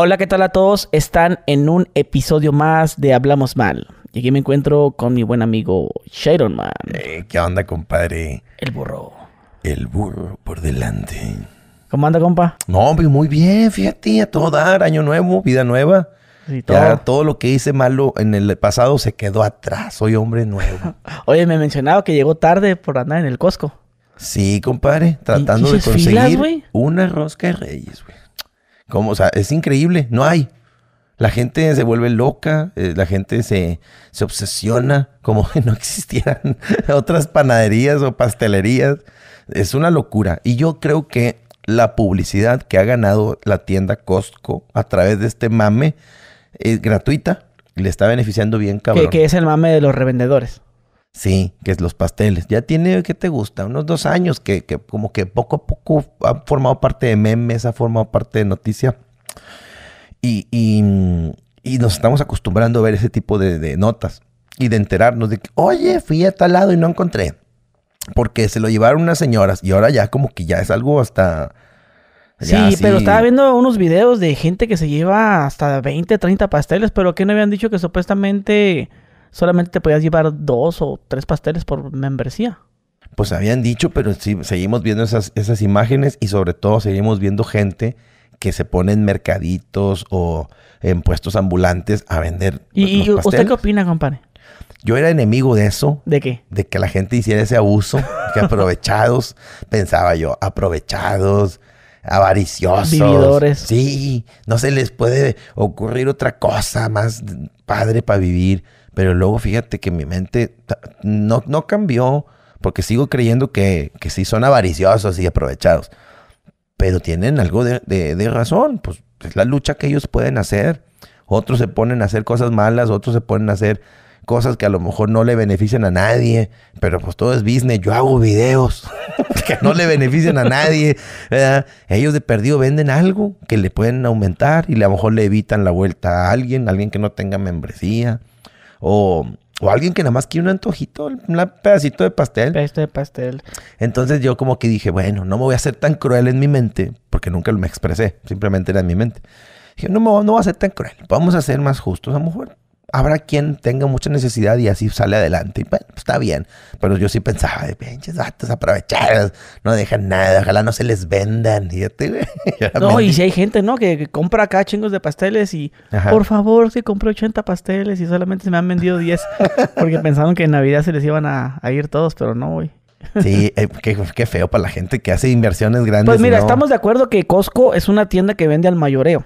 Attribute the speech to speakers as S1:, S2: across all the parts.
S1: Hola, ¿qué tal a todos? Están en un episodio más de Hablamos Mal. Y aquí me encuentro con mi buen amigo Sharon Man. Eh, ¿Qué onda, compadre? El burro. El burro por delante. ¿Cómo anda, compa? No, muy bien, fíjate, a todo dar,
S2: año nuevo, vida nueva. todo. todo lo que hice malo en el pasado se quedó atrás. Soy hombre nuevo.
S1: Oye, me mencionado que llegó tarde por andar en el Costco.
S2: Sí, compadre, tratando de conseguir una rosca de reyes, güey sea, es increíble, no hay. La gente se vuelve loca, eh, la gente se, obsesiona como que no existieran otras panaderías o pastelerías. Es una locura. Y yo creo que la publicidad que ha ganado la tienda Costco a través de este mame es gratuita. Le está beneficiando bien, cabrón. que
S1: es el mame de los
S2: revendedores. Sí, que es los pasteles. Ya tiene, ¿qué te gusta? Unos dos años que, como que poco a poco ha formado parte de memes, ha formado parte de noticia. Y, nos estamos acostumbrando a ver ese tipo de, notas y de enterarnos de que, oye, fui a tal lado y no encontré. Porque se lo llevaron unas señoras y ahora ya como que ya es algo hasta...
S1: Sí, pero estaba viendo unos videos de gente que se lleva hasta 20, 30 pasteles, pero que no habían dicho que supuestamente solamente te podías llevar dos o tres pasteles por membresía.
S2: Pues habían dicho, pero sí, seguimos viendo esas, esas imágenes y sobre todo seguimos viendo gente que se pone en mercaditos o en puestos ambulantes a vender. ¿Y, usted qué
S1: opina, compadre?
S2: Yo era enemigo de eso. ¿De qué? De que la gente hiciera ese abuso, que aprovechados, pensaba yo, aprovechados, avariciosos. Sí, no se les puede ocurrir otra cosa más padre para vivir. Pero luego fíjate que mi mente no, cambió, porque sigo creyendo que, que sí son avariciosos y aprovechados. Pero tienen algo de, razón, pues es la lucha que ellos pueden hacer. Otros se ponen a hacer cosas malas, otros se ponen a hacer cosas que a lo mejor no le benefician a nadie, pero pues todo es business. Yo hago videos que no le benefician a nadie. Ellos de perdido venden algo que le pueden aumentar y a lo mejor le evitan la vuelta a alguien, alguien que no tenga membresía. O, alguien que nada más quiere un antojito, un pedacito de pastel. Pedacito de pastel. Entonces yo como que dije, bueno, no me voy a ser tan cruel en mi mente, porque nunca lo me expresé, simplemente era en mi mente. Dije, no, me, no voy a ser tan cruel, vamos a ser más justos a lo mejor habrá quien tenga mucha necesidad y así sale adelante. Y bueno, pues está bien. Pero yo sí pensaba, de pinches vatos aprovechar. no dejan nada, ojalá no se les vendan. no, y si
S1: hay gente, ¿no? Que, compra acá chingos de pasteles y por favor, si compro 80 pasteles y solamente se me han vendido 10. porque pensaron que en Navidad se les iban a, ir todos, pero no, güey.
S2: Sí, eh, qué, feo para la gente que hace inversiones grandes. Pues mira, estamos
S1: de acuerdo que Costco es una tienda que vende al mayoreo.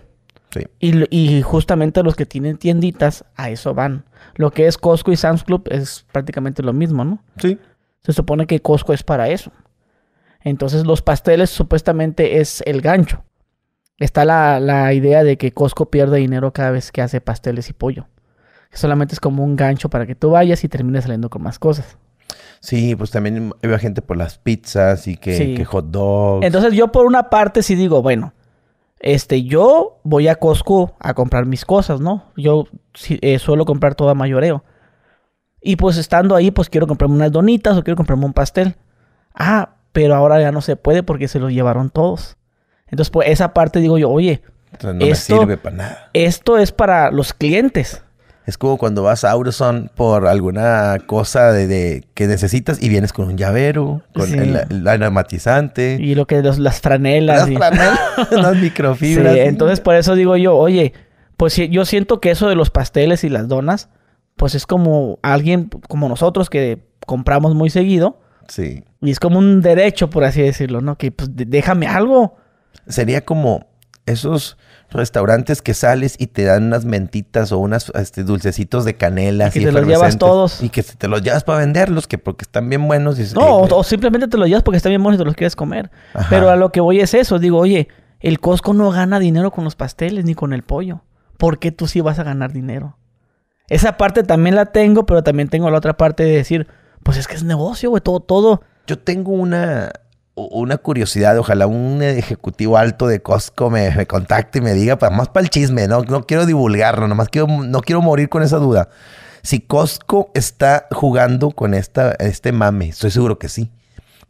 S1: Y, justamente los que tienen tienditas, a eso van. Lo que es Costco y Sam's Club es prácticamente lo mismo, ¿no? Sí. Se supone que Costco es para eso. Entonces los pasteles supuestamente es el gancho. Está la, idea de que Costco pierde dinero cada vez que hace pasteles y pollo. Solamente es como un gancho para que tú vayas y termines saliendo con más cosas.
S2: Sí, pues también había gente por las pizzas y que, que hot dogs.
S1: Entonces yo por una parte sí digo, bueno, este, yo voy a Costco a comprar mis cosas, ¿no? Yo eh, suelo comprar toda mayoreo. Y pues estando ahí, pues quiero comprarme unas donitas o quiero comprarme un pastel. Ah, pero ahora ya no se puede porque se los llevaron todos. Entonces, pues esa parte digo yo, oye,
S2: no sirve para nada. Esto es para los clientes. Es como cuando vas a Auroson por alguna cosa de, que necesitas y vienes con un llavero, con el, el,
S1: Y lo que los, las franelas. Las y... las microfibras. Sí, entonces por eso digo yo, oye, pues yo siento que eso de los pasteles y las donas, pues es como alguien como nosotros que compramos muy seguido. Sí. Y es como un derecho, por así decirlo, ¿no? Que pues déjame algo. Sería como esos restaurantes
S2: que sales y te dan unas mentitas o unas este, dulcecitos de canela. Y te los llevas todos. Y que te los llevas para venderlos, que porque están bien buenos.
S1: no, o, simplemente te los llevas porque están bien buenos y te los quieres comer. Pero a lo que voy es eso. Digo, oye, el Costco no gana dinero con los pasteles ni con el pollo. ¿Por qué tú sí vas a ganar dinero? Esa parte también la tengo, pero también tengo la otra parte de decir, pues es que es negocio, güey, todo, todo. Yo tengo una, una
S2: curiosidad, ojalá un ejecutivo alto de Costco me, contacte y me diga, para más para el chisme, no, no quiero divulgarlo, nomás quiero, no quiero morir con esa duda. Si Costco está jugando con esta, este mame, estoy seguro que sí,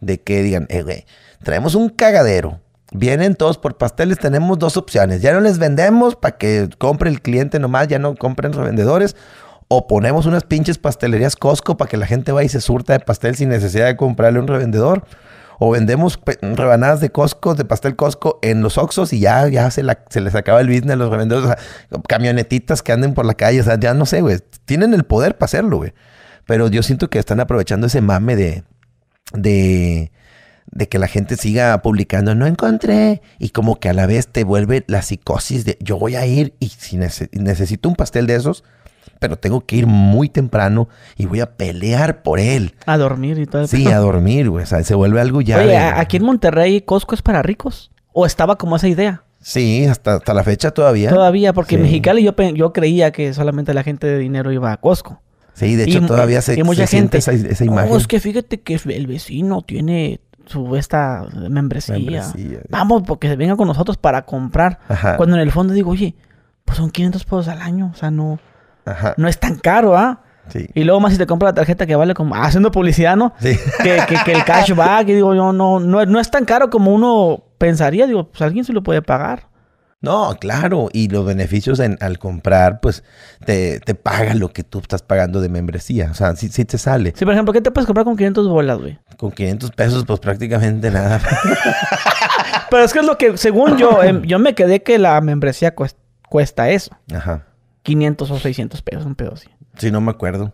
S2: de que digan, eh, traemos un cagadero, vienen todos por pasteles, tenemos dos opciones, ya no les vendemos para que compre el cliente nomás, ya no compren revendedores, o ponemos unas pinches pastelerías Costco para que la gente vaya y se surta de pastel sin necesidad de comprarle un revendedor o vendemos rebanadas de Costco, de pastel cosco, en los Oxxos y ya, ya se, se les acaba el business a los revendedores, o sea, camionetitas que anden por la calle, o sea, ya no sé, güey, tienen el poder para hacerlo, güey. Pero yo siento que están aprovechando ese mame de, de, de que la gente siga publicando, no encontré, y como que a la vez te vuelve la psicosis de yo voy a ir y si necesito un pastel de esos, pero tengo que ir muy temprano y voy a pelear por él.
S1: A dormir y todo. Sí, a
S2: dormir, güey. O sea, se vuelve algo ya. Oye, aquí
S1: en Monterrey Costco es para ricos. ¿O estaba como esa idea?
S2: Sí, hasta, hasta la fecha todavía. Todavía, porque en Mexicali
S1: yo, yo creía que solamente la gente de dinero iba a Costco. Sí, de hecho todavía se, mucha siente esa, imagen. Oh, es que fíjate que el vecino tiene su esta membresía. Vamos, porque se venga con nosotros para comprar. Cuando en el fondo digo, oye, pues son 500 pesos al año. O sea, no no es tan caro, ¿ah? Sí. Y luego más si te compra la tarjeta que vale como ah, haciendo publicidad, ¿no? Sí. Que, el cashback, digo, yo no, no, no es tan caro como uno pensaría, digo, pues alguien se lo puede pagar.
S2: No, claro, y los beneficios al comprar, pues te, paga lo que tú estás pagando de membresía. O sea, sí, te sale. Sí, por ejemplo, ¿qué te puedes comprar con 500 bolas, güey? Con 500 pesos, pues prácticamente nada.
S1: Pero es que es lo que, según yo, em, yo me quedé que la membresía cuesta eso. Ajá. 500 o 600 pesos, un pedo así. Sí, no me acuerdo.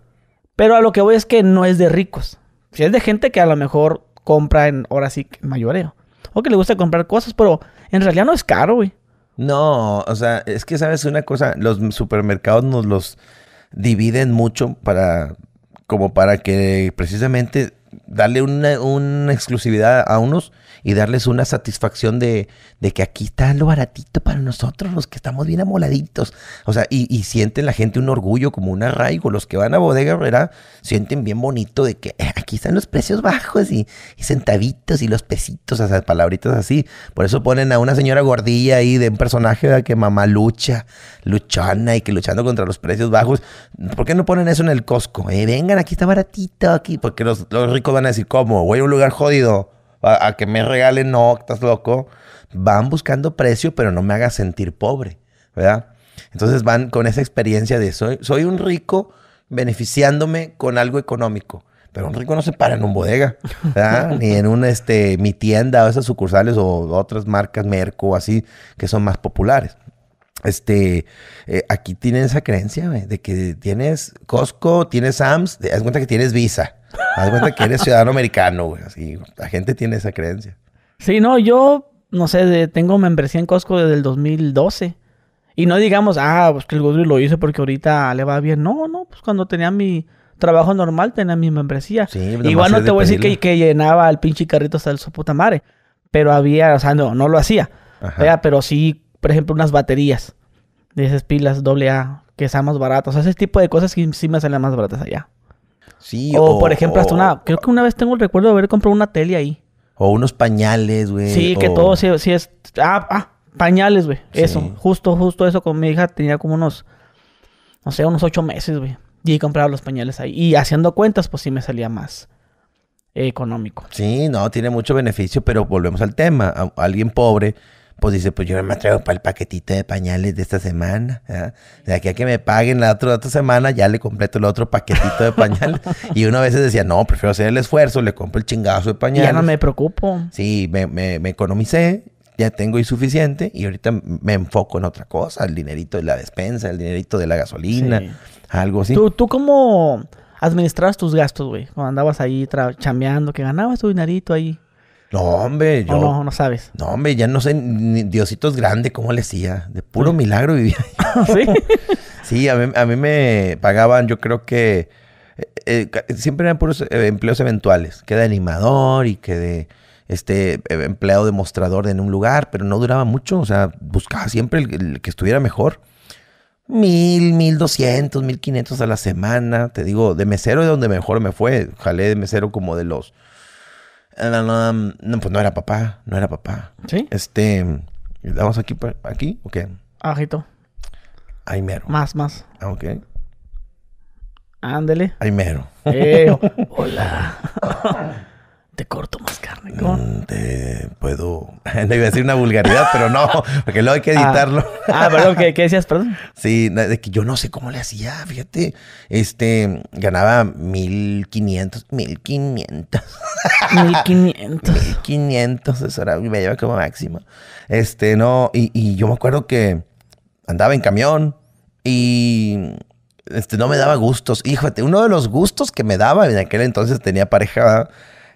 S1: Pero a lo que voy es que no es de ricos. Si es de gente que a lo mejor compra en, ahora sí, mayoreo. O que le gusta comprar cosas, pero en realidad no es caro, güey.
S2: No, o sea, es que sabes una cosa, los supermercados nos los dividen mucho para, como para que precisamente darle una exclusividad a unos y darles una satisfacción de de que aquí está lo baratito para nosotros, los que estamos bien amoladitos. O sea, y, sienten la gente un orgullo, como un arraigo. Los que van a Bodega Herrera sienten bien bonito de que eh, aquí están los precios bajos y, centavitos y los pesitos, o esas palabritas así. Por eso ponen a una señora gordilla ahí de un personaje de que mamá lucha, luchana y que luchando contra los precios bajos. ¿Por qué no ponen eso en el Costco? Eh, vengan, aquí está baratito, aquí. Porque los, ricos van a decir, ¿cómo? Voy a un lugar jodido a, a que me regalen, no, estás loco van buscando precio, pero no me haga sentir pobre, ¿verdad? Entonces van con esa experiencia de soy, soy un rico beneficiándome con algo económico. Pero un rico no se para en un bodega, ¿verdad? ni en un, este, mi tienda o esas sucursales o otras marcas, Merco o así, que son más populares. Este, eh, aquí tienen esa creencia, güey, de que tienes Costco, tienes Sams, haz cuenta que tienes Visa, haz cuenta que eres ciudadano americano, güey. Así, la gente tiene esa creencia.
S1: Sí, no, yo no sé, tengo membresía en Costco desde el 2012. Y no digamos, ah, pues que el Goodwill lo hice porque ahorita le va bien. No, no, pues cuando tenía mi trabajo normal, tenía mi membresía. Igual no te voy a decir que, llenaba el pinche carrito hasta el soputamare. Pero había, o sea, no, no lo hacía. sea, pero sí, por ejemplo, unas baterías de esas pilas AA que sean más baratas. O sea, ese tipo de cosas que sí me salen más baratas allá. Sí, o, o por ejemplo, hasta una. Creo que una vez tengo el recuerdo de haber comprado una tele ahí. O unos pañales, güey. Sí, que todo sí, es. Ah, ah pañales, güey. Eso, justo, justo eso con mi hija tenía como unos, no sé, unos ocho meses, güey. Y compraba los pañales ahí. Y haciendo cuentas, pues sí me salía más económico.
S2: Sí, no, tiene mucho beneficio, pero volvemos al tema. alguien pobre pues dice, pues yo me atrevo para el paquetito de pañales de esta semana. ¿ah? De aquí a que me paguen la otra, otra semana, ya le completo el otro paquetito de pañales. y uno a veces decía, no, prefiero hacer el esfuerzo, le compro el chingazo de pañales. Ya no me
S1: preocupo.
S2: Sí, me, economicé, ya tengo insuficiente y ahorita me enfoco en otra cosa, el dinerito
S1: de la despensa, el
S2: dinerito de la gasolina, algo así. ¿Tú,
S1: tú cómo administrabas tus gastos, güey? Cuando andabas ahí chambeando, que ganabas tu dinerito ahí. No, hombre,
S2: yo. No, no, sabes. No, hombre, ya no sé, ni Diosito es grande, ¿cómo le decía? De puro milagro vivía. Ah, sí. sí, a mí, a mí me pagaban, yo creo que. Eh, eh, siempre eran puros eh, empleos eventuales, que de animador y que de este empleado demostrador en un lugar, pero no duraba mucho, o sea, buscaba siempre el, el que estuviera mejor. Mil, mil doscientos, mil quinientos a la semana, te digo, de mesero de donde mejor me fue, jalé de mesero como de los no, pues no era papá, no era papá. ¿Sí? Este, ¿vamos aquí, aquí o qué? Ajito. Ahí Más, más. Ah, ok. Ándele. Ahí
S1: hola. te corto más carne. ¿cómo?
S2: Mm, te puedo. Le iba a decir una vulgaridad, pero no, porque luego hay que ah. editarlo. Ah, ¿qué, decías, perdón? Sí, de que yo no sé cómo le hacía, fíjate. Este, ganaba 1500, 1500. 1500. quinientos. eso era, me lleva como máximo. Este, no, y, y yo me acuerdo que andaba en camión y este, no me daba gustos. Híjate, uno de los gustos que me daba en aquel entonces tenía pareja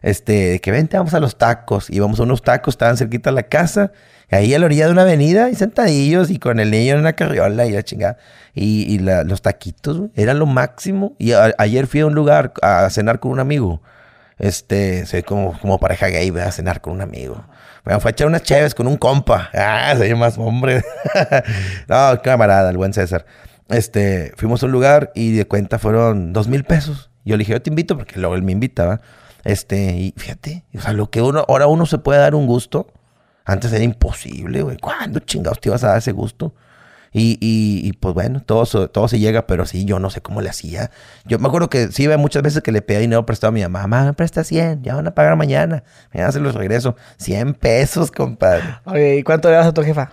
S2: este, que vente, vamos a los tacos. Y vamos a unos tacos, estaban cerquita de la casa, ahí a la orilla de una avenida, y sentadillos, y con el niño en una carriola y la chingada. Y, los taquitos, güey, lo máximo. Y ayer fui a un lugar a cenar con un amigo. Este, sé como, como pareja gay, voy a cenar con un amigo. bueno fue a echar unas chéves con un compa. Ah, soy más hombre. no, camarada, el buen César. Este, fuimos a un lugar y de cuenta fueron dos mil pesos. Yo le dije, yo te invito porque luego él me invitaba. Este, y fíjate, o sea, lo que uno, ahora uno se puede dar un gusto, antes era imposible, güey. ¿Cuándo chingados te ibas a dar ese gusto? Y, y, pues bueno, todo, todo se llega, pero sí, yo no sé cómo le hacía. Yo me acuerdo que sí, muchas veces que le pedía dinero prestado a mi mamá. me presta 100, ya van a pagar mañana. me hace los regreso. 100 pesos, compadre. Oye, ¿y cuánto le das a tu jefa?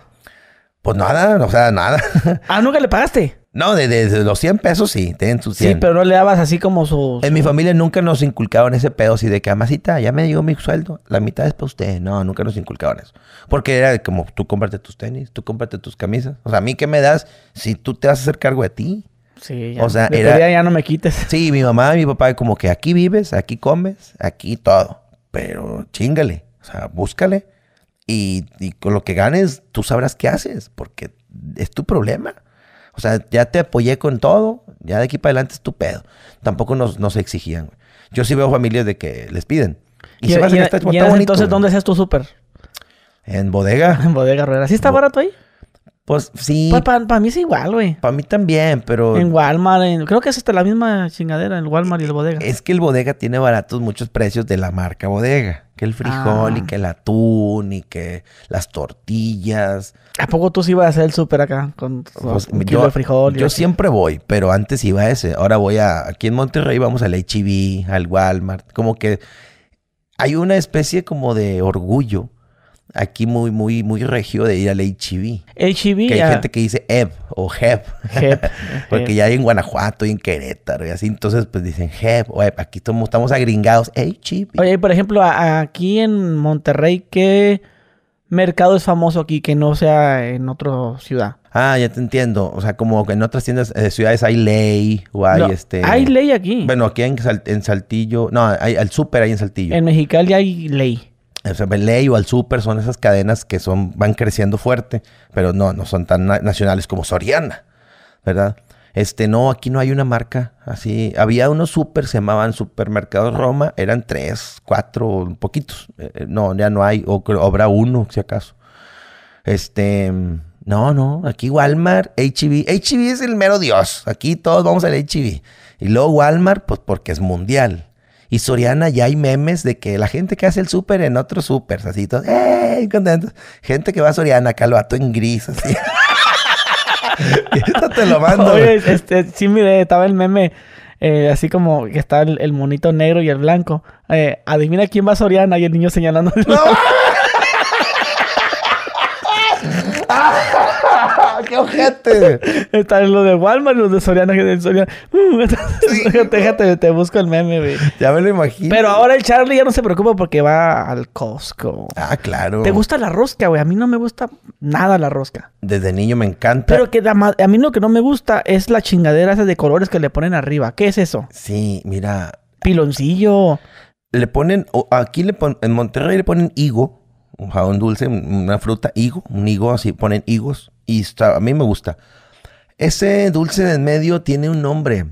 S2: Pues nada, o sea, nada. Ah, ¿nunca le pagaste? No, desde de, los 100 pesos sí, tienen sus 100. Sí,
S1: pero no le dabas así como sus... En mi
S2: familia nunca nos inculcaban ese pedo así de que, ya me digo mi sueldo, la mitad es para usted. No, nunca nos inculcaban eso. Porque era como, tú cómprate tus tenis, tú cómprate tus camisas. O sea, ¿a mí qué me das si tú te vas a hacer cargo de ti?
S1: Sí, ya. O sea, ya
S2: no me quites. Sí, mi mamá y mi papá como que aquí vives, aquí comes, aquí todo. Pero chingale, o sea, búscale. Y, y con lo que ganes, tú sabrás qué haces, porque es tu problema. O sea, ya te apoyé con todo, ya de aquí para adelante es tu pedo. Tampoco nos, exigían, Yo sí veo familias de que les piden. Y, se entonces,
S1: ¿dónde seas tu súper?
S2: En bodega. En bodega rueda. ¿Sí está barato ahí? Pues sí. Pues,
S1: para mí es igual, güey.
S2: Para mí también, pero. En
S1: Walmart, creo que es hasta la misma chingadera, el Walmart y el eh,
S2: bodega. Es que el bodega tiene baratos muchos precios de la marca bodega. Que el frijol y ah. que el atún y que las tortillas.
S1: ¿A poco tú sí ibas a hacer el súper acá con pues, yo, Yo
S2: siempre voy, pero antes iba a ese. Ahora voy a. Aquí en Monterrey vamos al HB, e al Walmart. Como que hay una especie como de orgullo aquí muy, muy, muy regio de ir al HIV. HIV. Que hay gente que dice EB o HEB. E Porque e ya hay en Guanajuato y en Querétaro y así. Entonces, pues dicen HEB o EB. Aquí estamos, estamos agringados. HIV.
S1: Oye, por ejemplo, aquí en Monterrey, ¿qué mercado es famoso aquí que no sea en otra ciudad?
S2: Ah, ya te entiendo. O sea, como que en otras tiendas, eh, ciudades hay ley o hay este. Hay ley aquí. Bueno, aquí en, Saltillo. No, hay, el súper hay en Saltillo. En Mexicali hay ley o sea, o al Super son esas cadenas que son, van creciendo fuerte, pero no, no son tan nacionales como Soriana, ¿verdad? Este, no, aquí no hay una marca así. Había unos super, se llamaban Supermercados Roma, eran tres, cuatro, poquitos. Eh, eh, no, ya no hay, o habrá uno, si acaso. Este, no, no, aquí Walmart, HB, e HB e es el mero dios. Aquí todos vamos al HB. E y luego Walmart, pues porque es mundial. Y Soriana ya hay memes de que la gente que hace el súper en otros súper, así, todo...
S1: ¡eh! Contentos. Gente que va a Soriana, acá lo en gris, así.
S2: esto te lo mando. Oye,
S1: este, sí, mire, estaba el meme. Eh, así como que está el, monito negro y el blanco. Eh, adivina quién va a Soriana y el niño señalando. qué ojete. Está en lo de Walmart, los de Soriana, de Soriana. Uh, te busco el meme, güey. Ya me lo imagino. Pero ahora el Charlie ya no se preocupa porque va al Costco. Ah, claro. ¿Te gusta la rosca, güey? A mí no me gusta nada la rosca. Desde niño me encanta. Pero que a mí lo que no me gusta es la chingadera de colores que le ponen arriba. ¿Qué es eso? Sí, mira.
S2: Piloncillo. Le ponen, aquí le en
S1: Monterrey le ponen higo
S2: un jabón dulce, una fruta, higo, un higo, así ponen higos y está, a mí me gusta. Ese dulce de en medio tiene un nombre.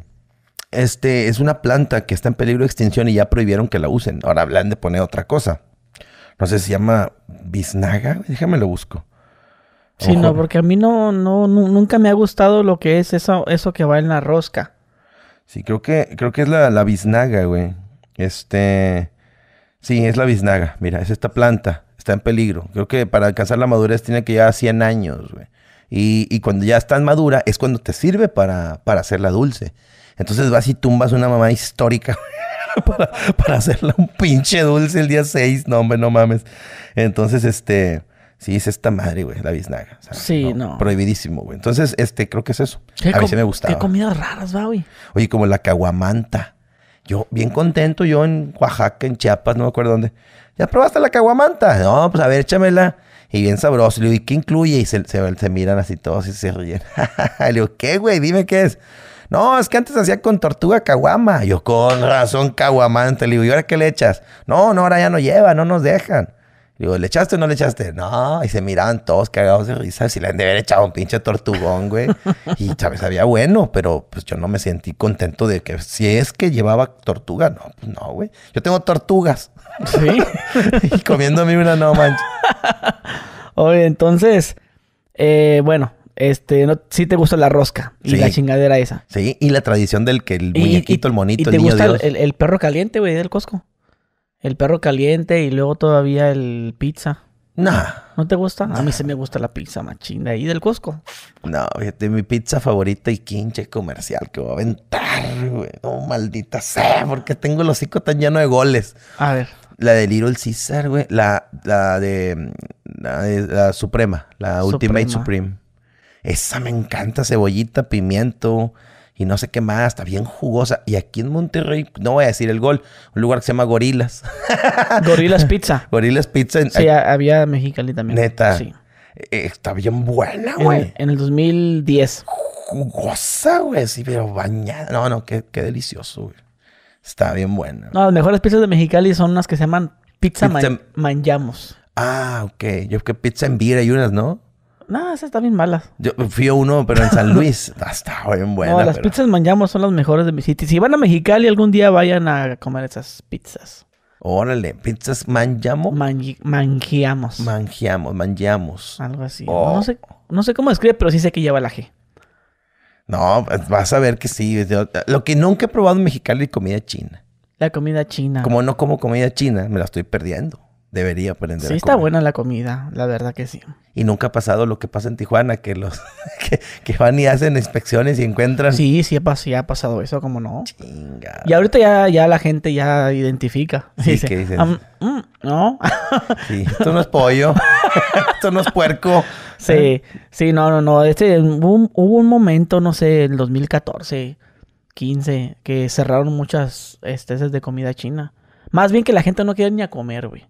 S2: Este es una planta que está en peligro de extinción y ya prohibieron que la usen. Ahora hablan de poner otra cosa. No sé, se llama biznaga. Déjame lo busco.
S1: Sí, no, porque a mí no, no, nunca me ha gustado lo que es eso, eso que va en la rosca.
S2: Sí, creo que, creo que es la, biznaga, güey. Este. Sí, es la biznaga. Mira, es esta planta. Está en peligro. Creo que para alcanzar la madurez tiene que llevar 100 años, güey. Y, cuando ya estás madura es cuando te sirve para, para hacerla dulce. Entonces vas y tumbas una mamá histórica para, hacerla un pinche dulce el día 6. No, hombre, no mames. Entonces, este, sí, es esta madre, güey, la biznaga. Sí, no, Prohibidísimo, güey. Entonces, este, creo que es eso. A mí sí me gustaba. Qué
S1: comidas raras va, güey.
S2: Oye, como la caguamanta. Yo, bien contento, yo en Oaxaca, en Chiapas, no me acuerdo dónde. ¿Ya probaste la caguamanta? No, pues a ver, échamela y bien sabroso. Le digo, ¿y qué incluye? Y se, se, miran así todos y se ríen. le digo, ¿qué, güey? Dime qué es. No, es que antes hacía con tortuga caguama. Yo, con razón, caguamante. Le digo, ¿y ahora qué le echas? No, no, ahora ya no lleva, no nos dejan. Digo, ¿le echaste o no le echaste? No, y se miraban todos cagados de risa. Si le han de haber echado un pinche tortugón, güey. Y sabes, había bueno, pero pues yo no me sentí contento de que si es que llevaba
S1: tortuga, no, pues no, güey. Yo tengo tortugas. Sí. y comiéndome una, no mancha. Oye, entonces, eh, bueno, este, no, sí te gusta la rosca y la chingadera esa.
S2: Sí, y la tradición del que el muñequito, el monito, el gusta El,
S1: el, perro caliente, güey, del Cosco el perro caliente y luego todavía el pizza. No. ¿No te gusta? A mí sí me gusta la pizza machina ¿Y del Cusco?
S2: No, fíjate, mi pizza favorita y quinche comercial que voy a aventar, güey. Oh, maldita sea, porque tengo los hocico tan lleno de goles. A ver. La de Little Caesar, güey. La, la, de, la Suprema, la Ultimate Supreme. Esa me encanta, cebollita, pimiento y no sé qué más, está bien jugosa. Y aquí en Monterrey, no voy a decir el gol, un lugar que se llama Gorilas.
S1: Gorilas Pizza.
S2: Gorilas Pizza. sí,
S1: había Mexicali también. Neta. Sí.
S2: Eh, está bien buena, güey.
S1: En, el 2010.
S2: Jugosa, güey. Sí, pero bañada. No, no, qué, qué delicioso, güey. Está bien buena.
S1: No, las mejores pizzas de Mexicali son unas que se llaman Pizza, Manjamos. Ah,
S2: ok. Yo creo que pizza en Vida hay unas, ¿no?
S1: No, esas están bien malas.
S2: Yo fui a uno, pero en San Luis. Ah, está bien buena. No, las pizzas
S1: Manjamos son las mejores de mi city. Si van a Mexicali, algún día vayan a comer esas pizzas. Órale, pizzas manjamo. mangiamos. Mangiamos, Algo así. Oh. No, sé, no sé cómo escribe, pero sí sé que lleva la G.
S2: No, pues, vas a ver que sí. Lo que nunca he probado en Mexicali es comida china.
S1: La comida china. Como
S2: no como comida china, me la estoy perdiendo. Debería aprender. Sí, está
S1: buena la comida, la verdad que sí.
S2: Y nunca ha pasado lo que pasa en Tijuana, que los que, van
S1: y hacen inspecciones y encuentran. Sí, sí, ha pasado eso, como no. Chinga. Y ahorita ya, ya la gente ya identifica. Sí, ¿qué mm, no. sí, esto no es pollo, esto no es puerco. Sí, sí, no, no, no. Este, hubo, un, momento, no sé, en 2014, 15, que cerraron muchas esteses de comida china. Más bien que la gente no quiere ni a comer, güey.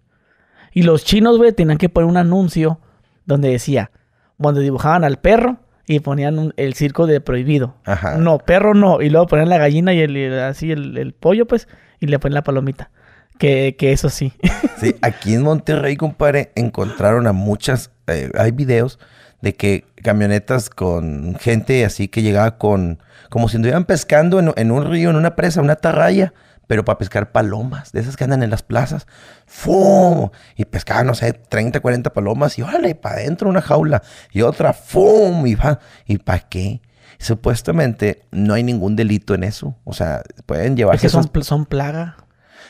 S1: Y los chinos, güey, tenían que poner un anuncio donde decía, donde dibujaban al perro y ponían el circo de prohibido. Ajá. No, perro no. Y luego ponían la gallina y así el, pollo, pues, y le ponían la palomita. Que, que eso sí. sí, aquí en Monterrey, compadre,
S2: encontraron a muchas, eh, hay videos de que camionetas con gente así que llegaba con, como si anduvieran pescando en, un río, en una presa, una tarraya pero para pescar palomas, de esas que andan en las plazas. ¡Fum! Y pescar, no sé, 30, 40 palomas y órale, para adentro una jaula y otra, ¡fum! Y, va. ¿Y para qué? Supuestamente no hay ningún delito en eso. O sea, pueden llevarse. Es que
S1: son, son plaga.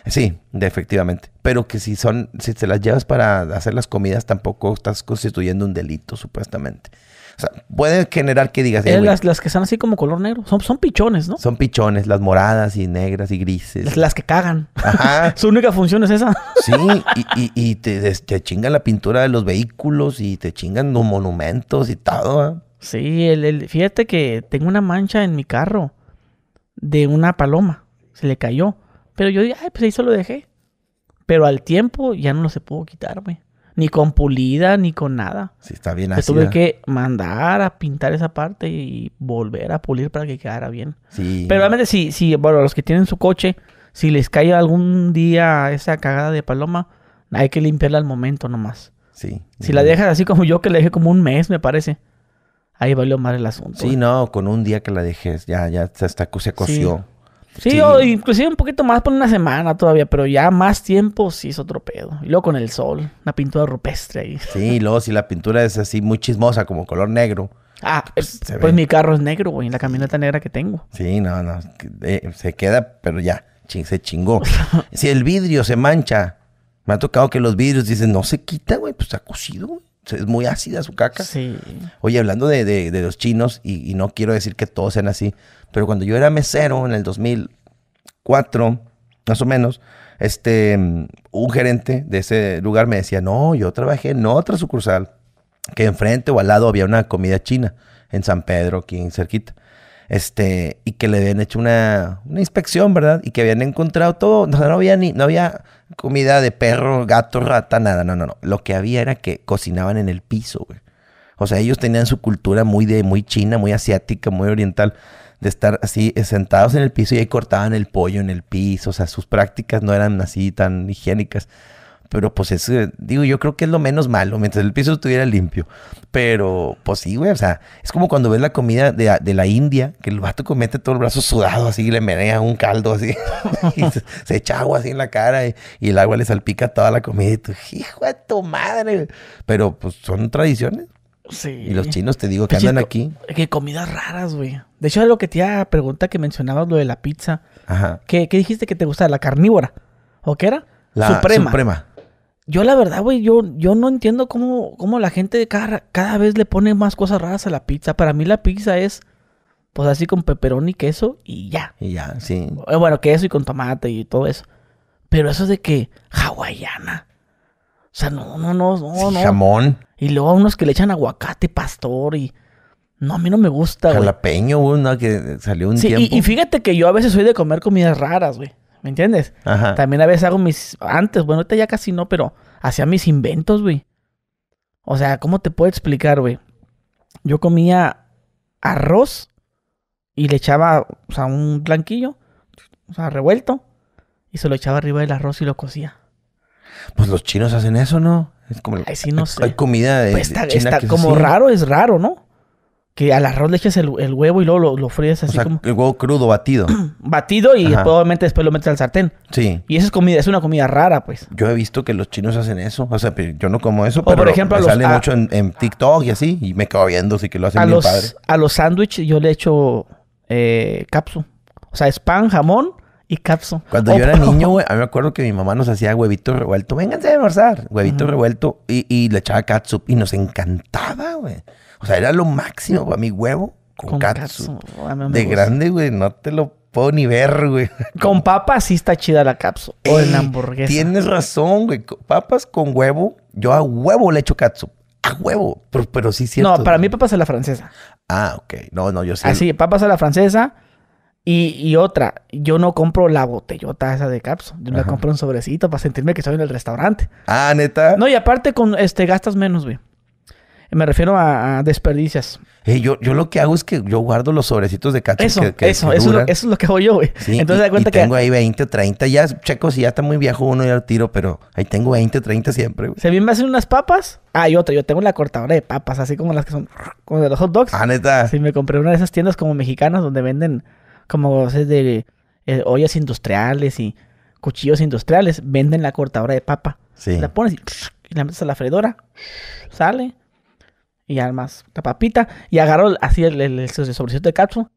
S2: Sí, efectivamente. Pero que si son, si te las llevas para hacer las comidas, tampoco estás constituyendo un delito, supuestamente. O sea, puede generar que digas. Eh, eh, las,
S1: que están así como color negro.
S2: Son, son pichones, ¿no? Son pichones, las moradas y negras y grises.
S1: Las, que cagan.
S2: Su única función es esa. sí, y, y, te, te, chingan la
S1: pintura de los vehículos y te chingan los monumentos y todo. ¿eh? Sí, el, fíjate que tengo una mancha en mi carro de una paloma. Se le cayó. Pero yo dije, ay, pues ahí se lo dejé. Pero al tiempo ya no lo se pudo quitar, güey ni con pulida, ni con nada. Sí, está bien así. Tuve que mandar a pintar esa parte y volver a pulir para que quedara bien. Sí. Pero realmente si, si, bueno, los que tienen su coche, si les cae algún día esa cagada de paloma, hay que limpiarla al momento nomás. Sí. Si la dejas así como yo, que la dejé como un mes, me parece. Ahí valió mal el asunto. Sí, ¿eh?
S2: no, con un día que la dejes, ya, ya hasta se coció. Sí.
S1: Sí, O inclusive un poquito más por una semana todavía, pero ya más tiempo sí es otro pedo. Y luego con el sol, una pintura rupestre ahí.
S2: Sí, y luego si la pintura es así muy chismosa, como color negro.
S1: Ah, pues, pues, pues mi carro es negro, güey, la camioneta negra que tengo.
S2: Sí, no, no, eh, se queda, pero ya, se chingó. si el vidrio se mancha, me ha tocado que los vidrios dicen, no se quita, güey, pues está cocido, es muy ácida su caca. Sí. Oye, hablando de, los chinos, y, no quiero decir que todos sean así, pero cuando yo era mesero en el 2004, más o menos, este, un gerente de ese lugar me decía, no, yo trabajé en otra sucursal, que enfrente o al lado había una comida china en San Pedro, aquí cerquita. Este, y que le habían hecho una, inspección, ¿verdad? Y que habían encontrado todo, no, no, había ni, no había comida de perro, gato, rata, nada, no, no, no. Lo que había era que cocinaban en el piso, güey. O sea, ellos tenían su cultura muy de, muy china, muy asiática, muy oriental de estar así eh, sentados en el piso y ahí cortaban el pollo en el piso, o sea, sus prácticas no eran así tan higiénicas. Pero pues eso, eh, digo, yo creo que es lo menos malo, mientras el piso estuviera limpio. Pero pues sí, güey, o sea, es como cuando ves la comida de, de, la India, que el vato comete todo el brazo sudado así, y le menea un caldo así, y se, echa agua así en la cara y, el agua le salpica toda la comida. Y tú, hijo de tu madre. Pero pues son tradiciones.
S1: Sí. Y los
S2: chinos, te digo, que andan aquí.
S1: Que comidas raras, güey. De hecho, es lo que te iba a preguntar que mencionabas, lo de la pizza. Ajá. ¿Qué, dijiste que te gustaba? ¿La carnívora? ¿O qué era? La suprema. Yo la verdad, güey, yo, yo no entiendo cómo, cómo la gente cada, vez le pone más cosas raras a la pizza. Para mí la pizza es, pues así con peperón y queso y ya.
S2: Y ya, sí.
S1: Eh, bueno, queso y con tomate y todo eso. Pero eso de que hawaiana. O sea, no, no, no, no. Jamón. Y luego a unos que le echan aguacate, pastor y... No, a mí no me gusta, güey.
S2: Jalapeño, güey, ¿no? que salió un tiempo. Y, y
S1: fíjate que yo a veces soy de comer comidas raras, güey. ¿Me entiendes? Ajá. También a veces hago mis. Antes, bueno, ahorita ya casi no, pero hacía mis inventos, güey. O sea, ¿cómo te puedo explicar, güey? Yo comía arroz y le echaba, o sea, un blanquillo, o sea, revuelto, y se lo echaba arriba del arroz y lo cocía.
S2: Pues los chinos hacen eso, ¿no? Es como. Ay, sí, no sé. Hay comida de. Pues está, como raro,
S1: es raro, ¿no? que al arroz le eches el, huevo y luego lo, lo fríes así como...
S2: El huevo crudo, batido.
S1: batido y probablemente después lo metes al sartén. Sí. Y esa es comida, es una comida rara, pues.
S2: Yo he visto que los chinos hacen eso. O sea, yo no como eso, pero por ejemplo, sale mucho en, TikTok y así, y me quedo viendo, así que lo hacen a bien los, padre.
S1: A los sándwiches yo le echo eh, capsu. O sea, es pan, jamón y capsu. Cuando yo era niño, güey,
S2: a mí me acuerdo que mi mamá nos hacía huevito revuelto. Vénganse a almorzar, huevito revuelto. Y, y le echaba catsup y nos encantaba, güey. O sea, era lo máximo para mi huevo con, con de grande, güey, no te lo puedo ni ver, güey. Con papas sí está chida la cápsula. O en hamburguesa. Tienes razón, güey. Papas con huevo, yo a huevo
S1: le echo katsu. A huevo.
S2: Pero, pero sí cierto. No, para mí
S1: papas a la francesa.
S2: Ah, ok. No, no, yo sí. Así,
S1: papas a la francesa. Y, otra, yo no compro la botellota esa de capsu. Yo la compro un sobrecito para sentirme que estoy en el restaurante.
S2: Ah, neta.
S1: No, y aparte con este gastas menos, güey. Me refiero a, a desperdicias.
S2: yo, yo lo que hago es que yo guardo los sobrecitos de cacho... eso, eso, eso,
S1: es lo que hago yo, güey. Sí, Entonces, y, cuenta tengo
S2: ahí 20 o 30. Ya, checo, si ya está muy viejo uno, ya lo tiro, pero ahí tengo 20 o 30 siempre, güey. Se bien me hacen unas papas.
S1: Ah, y otra. Yo tengo la cortadora de papas, así como las que son... Como de los hot dogs. Ah, neta. Sí, me compré una de esas tiendas como mexicanas donde venden como o de eh, ollas industriales y cuchillos industriales. Venden la cortadora de papa. Sí. La pones y, la metes a la freidora. Sale y además, la papita. Y agarro así el, sobrecito de cápsula.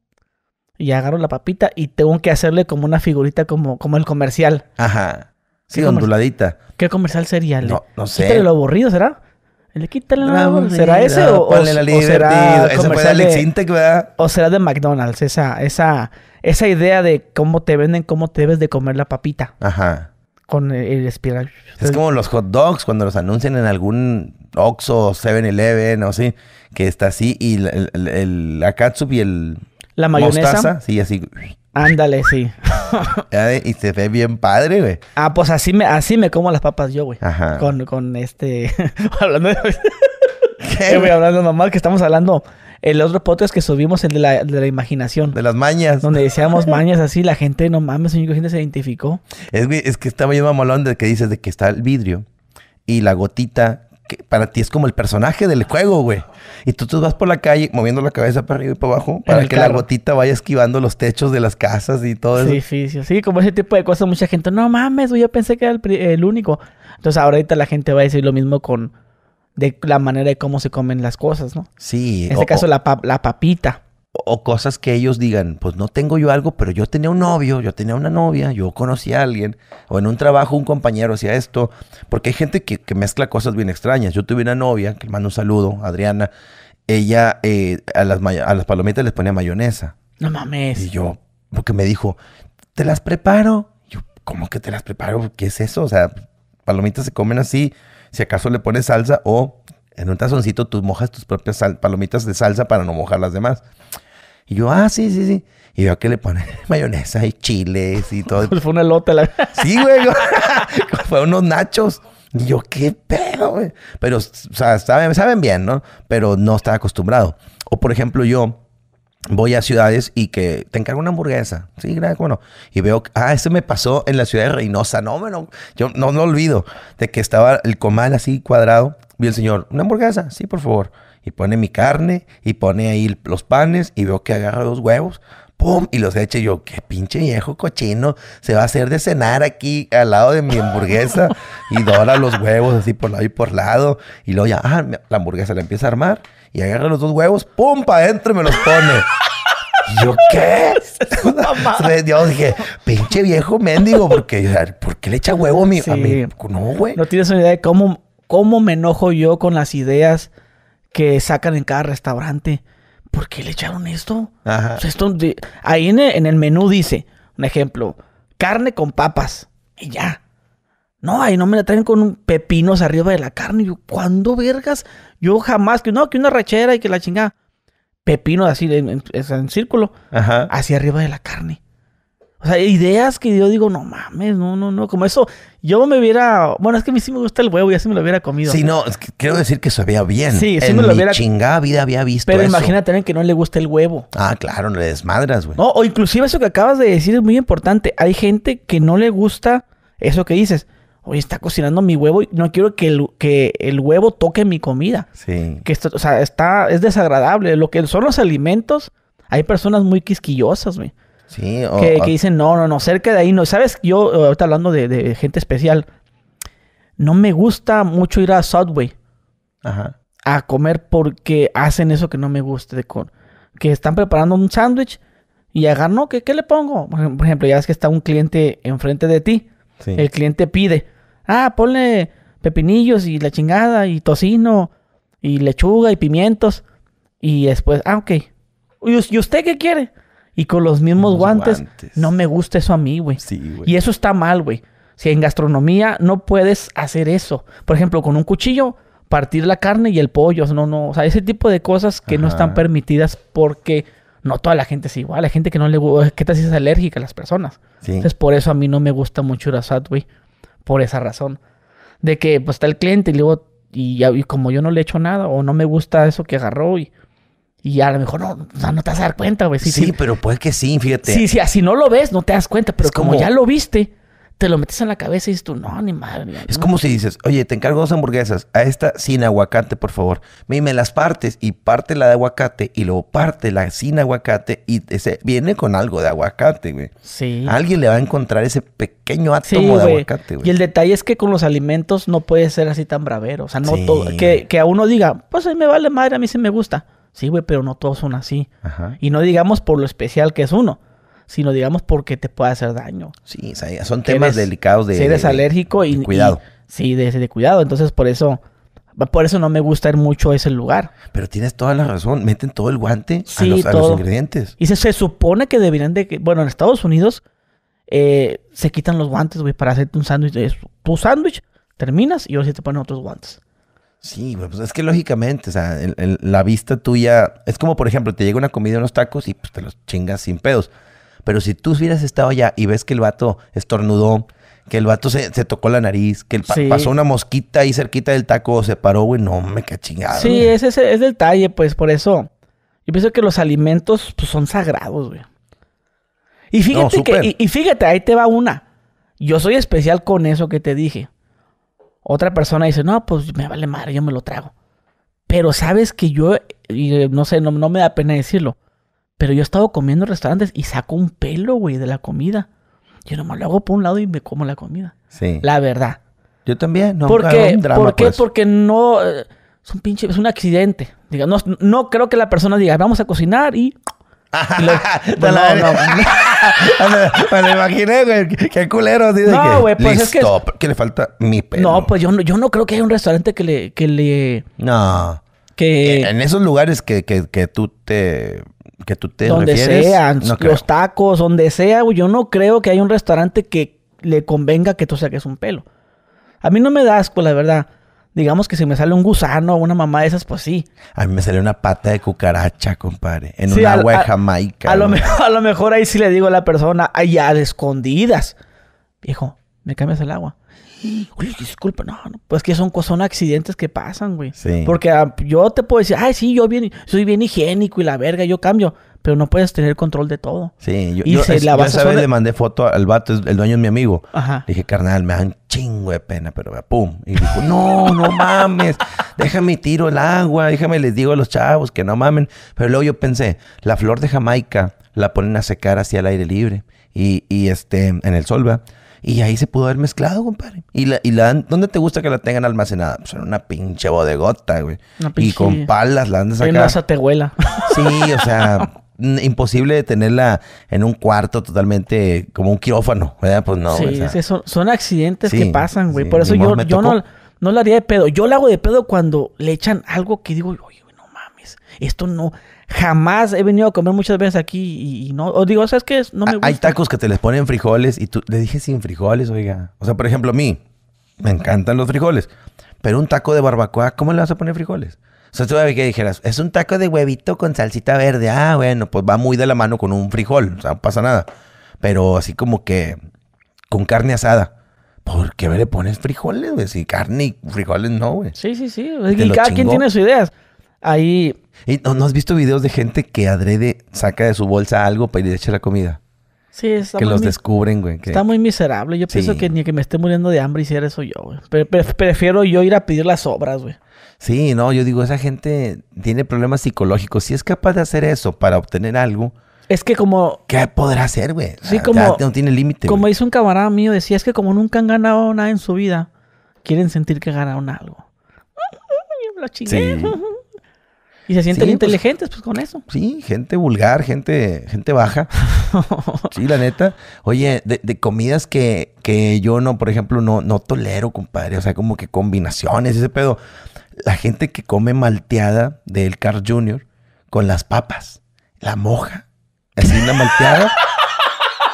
S1: Y agarro la papita y tengo que hacerle como una figurita como, como el comercial. Ajá. Sí, onduladita. ¿Qué comercial sería? no, no sé. Quítale lo aburrido, ¿será? Le quítale lo aburrido. ¿Será ese o, la será Ese O será de McDonald's. Esa, esa, esa idea de cómo te venden, cómo te debes de comer la papita. Ajá con el espiral.
S2: Es como los hot dogs cuando los anuncian en algún Oxxo, 7-Eleven o así, que está así y el, el, y el la mayonesa.
S1: sí, así. Ándale, sí. y se ve bien padre, güey. Ah, pues así me así me como las papas yo, güey. Ajá. Con con este hablando de ¿Qué? güey, hablando mamá, que estamos hablando el otro podcast que subimos, el de la, de la imaginación. De las mañas. Donde decíamos mañas así, la gente, no mames, única gente se identificó.
S2: Es, que estaba yo mamolón de que dices de que está el vidrio y la gotita que para ti es como el personaje del juego, güey. Y tú, tú vas por la calle moviendo la cabeza para arriba y para abajo para que la
S1: gotita vaya esquivando los techos de las casas y todo sí, eso. Edificios. Sí, como ese tipo de cosas, mucha gente, no mames, güey, yo pensé que era el único. Entonces ahorita la gente va a decir lo mismo con de la manera de cómo se comen las cosas, ¿no?
S2: Sí. En este caso, la,
S1: papita.
S2: O cosas que ellos digan, pues no tengo yo algo, pero yo tenía un novio, yo tenía una novia, yo conocí a alguien, o en un trabajo un compañero hacía esto, porque hay gente que, mezcla cosas bien extrañas. Yo tuve una novia, que mando un saludo, Adriana, ella eh, a, las a las palomitas les ponía mayonesa.
S1: No mames. Y yo,
S2: porque me dijo, te las preparo. Yo, ¿cómo que te las preparo? ¿Qué es eso? O sea, palomitas se comen así si acaso le pones salsa o en un tazoncito tú mojas tus propias palomitas de salsa para no mojar las demás. Y yo, ah, sí, sí, sí. Y yo, que le pones? mayonesa y chiles y todo. Pues fue una lota la Sí, güey. fue unos nachos. Y yo, qué pedo, güey. Pero, o sea, saben, saben bien, ¿no? Pero no estaba acostumbrado. O, por ejemplo, yo voy a ciudades y que te encargo una hamburguesa. Sí, gracias, bueno. Y veo, ah, ese me pasó en la ciudad de Reynosa. No, no yo no, no olvido de que estaba el comal así cuadrado. Vi el señor, una hamburguesa, sí, por favor. Y pone mi carne y pone ahí los panes y veo que agarra dos huevos pum, y los eche. Yo, qué pinche viejo cochino, se va a hacer de cenar aquí al lado de mi hamburguesa y dora los huevos así por lado y por lado. Y luego ya, ah, la hamburguesa la empieza a armar y agarra los dos huevos, pum, para adentro y me los pone. Y yo, ¿qué? yo dije, pinche viejo mendigo, porque, ¿por qué le echa huevo a mi, No,
S1: güey. No tienes una idea de cómo, cómo me enojo yo con las ideas que sacan en cada restaurante. ¿por qué le echaron esto? Ajá. O Ahí en el, menú dice, un ejemplo, carne con papas. Y ya. No, ahí no me la traen con pepinos arriba de la carne. Yo, ¿cuándo vergas? Yo jamás, que no, que una rachera y que la chingada. pepino así en, en, círculo. Ajá. Hacia arriba de la carne. O sea, ideas que yo digo, no mames, no, no, no. Como eso, yo me hubiera. Bueno, es que a mí sí me gusta el huevo, y así me lo hubiera comido. Sí, no,
S2: quiero decir que sabía bien. Sí, sí me lo hubiera. chingada vida había visto. Pero imagínate
S1: también que no le gusta el huevo. Ah,
S2: claro, no le desmadras,
S1: güey. o inclusive eso que acabas de decir es muy importante. Hay gente que no le gusta eso que dices. Oye, está cocinando mi huevo y no quiero que el, que el huevo toque mi comida. Sí. Que o sea, está, es desagradable. Lo que son los alimentos, hay personas muy quisquillosas, güey
S2: que,
S1: dicen, no, no, no, cerca de ahí no. ¿Sabes? Yo, eh, ahorita hablando de, gente especial, no me gusta mucho ir a Subway a comer porque hacen eso que no me gusta. Que están preparando un sándwich y agarro, ¿qué, le pongo? Por ejemplo, ya ves que está un cliente enfrente de ti. El cliente pide, ah, ponle pepinillos y la chingada y tocino y lechuga y pimientos. Y después, ah, ok. ¿Y usted qué quiere? y con los mismos guantes. No me gusta eso a mí, güey. Sí, güey. Y eso está mal, güey. Si en gastronomía no puedes hacer eso. Por ejemplo, con un cuchillo, partir la carne y el pollo. No, no. O sea, ese tipo de cosas que no están permitidas porque no toda la gente es igual. La gente que no le gusta. ¿Qué tal si es alérgica a las personas? Sí. Entonces, por eso a mí no me gusta mucho Urasat, güey. Por esa razón. De que, pues, está el cliente y luego... Y, como yo no le he hecho nada o no me gusta eso que agarró y y a lo mejor no, no te vas a dar cuenta, güey. Sí,
S2: pero puede que sí, fíjate. Sí, sí, así
S1: no lo ves, no te das cuenta, pero como, ya lo viste, te lo metes en la cabeza y dices tú, no, ni madre. Es
S2: como si dices, oye, te encargo dos hamburguesas, a esta sin aguacate, por favor. Me, las partes y parte la de aguacate y luego parte la sin aguacate y ese, viene con algo de aguacate, güey. Sí. alguien le va a encontrar ese pequeño átomo de aguacate, güey. Y el
S1: detalle es que con los alimentos no puede ser así tan bravero. O sea, no todo. Que, que a uno diga, pues a mí me vale madre, a mí sí me gusta. Sí, güey, pero no todos son así. Y no digamos por lo especial que es uno, sino digamos porque te puede hacer daño. Sí, son temas delicados de... Si eres alérgico y... cuidado. sí, de, cuidado. Entonces, por eso... Por eso no me gusta ir mucho a ese lugar.
S2: Pero tienes toda la razón. Meten todo el guante a, los, ingredientes.
S1: Y se, supone que deberían de... Bueno, en Estados Unidos eh, se quitan los guantes, güey, para hacerte un sándwich. Tu sándwich terminas y ahora sí te ponen otros guantes.
S2: Sí, pues es que lógicamente, o sea, la vista tuya es como, por ejemplo, te llega una comida, unos tacos y pues, te los chingas sin pedos. Pero si tú hubieras estado allá y ves que el vato estornudó, que el vato se, tocó la nariz, que pasó una mosquita ahí cerquita del taco, se paró, güey, no me qué Sí,
S1: ese es, detalle, pues por eso. Yo pienso que los alimentos pues, son sagrados, güey. Y fíjate que, y fíjate, ahí te va una. Yo soy especial con eso que te dije. Otra persona dice, no, pues me vale madre, yo me lo trago. Pero sabes que yo, eh, no sé, no, me da pena decirlo, pero yo he estado comiendo en restaurantes y saco un pelo, güey, de la comida. Yo nomás lo hago por un lado y me como la comida. Sí. La verdad. Yo también, no. ¿Por qué? ¿Por qué? Pues. Porque no... Eh, es un pinche... Es un accidente. Diga, no, no creo que la persona diga, vamos a cocinar y me, lo imaginé, güey. Qué culero. no, güey, pues que...
S2: ¿Qué le falta? Mi pelo.
S1: No, pues yo no, yo no creo que haya un restaurante que le... Que
S2: no. Que... En esos lugares que, tú te... Que tú te Donde sean los
S1: tacos, donde sea, güey. Yo no creo que haya un restaurante que le convenga que tú saques un pelo. A mí no me da asco, la verdad digamos que si me sale un gusano o una mamá de esas, pues sí.
S2: A mí me sale una pata de cucaracha, compadre, en un agua de Jamaica. A, lo mejor,
S1: a, lo mejor, ahí sí le digo a la persona, allá de escondidas. Hijo, me cambias el agua. disculpa, no, pues que son, son accidentes que pasan, güey. Sí. Porque ah, yo te puedo decir, ay, sí, yo bien, soy bien higiénico y la verga, yo cambio pero no puedes tener control de todo. Sí, yo, la le
S2: mandé foto al vato, el dueño es mi amigo. Ajá. dije, carnal, me han chingo de pena, pero pum. Y dijo, no, no
S1: mames,
S2: déjame tiro el agua, déjame les digo a los chavos que no mamen. Pero luego yo pensé, la flor de Jamaica la ponen a secar hacia el aire libre y, y este, en el sol, va Y ahí se pudo haber mezclado, compadre. ¿Y la, y la dónde te gusta que la tengan almacenada? Pues en una pinche bodegota, güey. Una y con palas la andas sacando. En una
S1: satehuela.
S2: Sí, o sea, imposible tenerla en un cuarto totalmente como un quirófano, ¿verdad? Pues no. Sí,
S1: son, accidentes que pasan, güey. Por eso yo, no, no la haría de pedo. Yo la hago de pedo cuando le echan algo que digo, oye, no mames, esto no. Jamás he venido a comer muchas veces aquí y, y no. O digo, ¿sabes qué? No me gusta. Hay
S2: tacos que te les ponen frijoles y tú le dije sin frijoles, oiga. O sea, por ejemplo, a mí me encantan los frijoles. Pero un taco de barbacoa, ¿cómo le vas a poner frijoles? O sea, tú que dijeras, es un taco de huevito con salsita verde. Ah, bueno, pues va muy de la mano con un frijol. O sea, no pasa nada. Pero así como que con carne asada. ¿Por qué le pones frijoles, güey? Si carne y frijoles no, güey. Sí, sí,
S1: sí. Y cada quien tiene sus
S2: ideas. Ahí. ¿Y no, has visto videos de gente que adrede saca de su bolsa algo para ir a echar la comida?
S1: Sí, está Que los descubren, güey. Está muy miserable. Yo pienso que ni que me esté muriendo de hambre hiciera eso yo, güey. Pero prefiero yo ir a pedir las obras, güey.
S2: Sí, no, yo digo, esa gente tiene problemas psicológicos. Si es capaz de hacer eso para obtener algo,
S1: es que como... ¿Qué podrá hacer, güey? Sí, como... Ya no tiene límite. Como dice un camarada mío, decía, es que como nunca han ganado nada en su vida, quieren sentir que ganaron algo. Lo chingué. Y se sienten pues, inteligentes, pues, con eso. Sí,
S2: gente vulgar, gente, gente baja. sí, la neta. Oye, de, comidas que, que, yo no, por ejemplo, no, no tolero, compadre. O sea, como que combinaciones, ese pedo la gente que come malteada del Carl Jr. con las papas, la moja, así una malteada,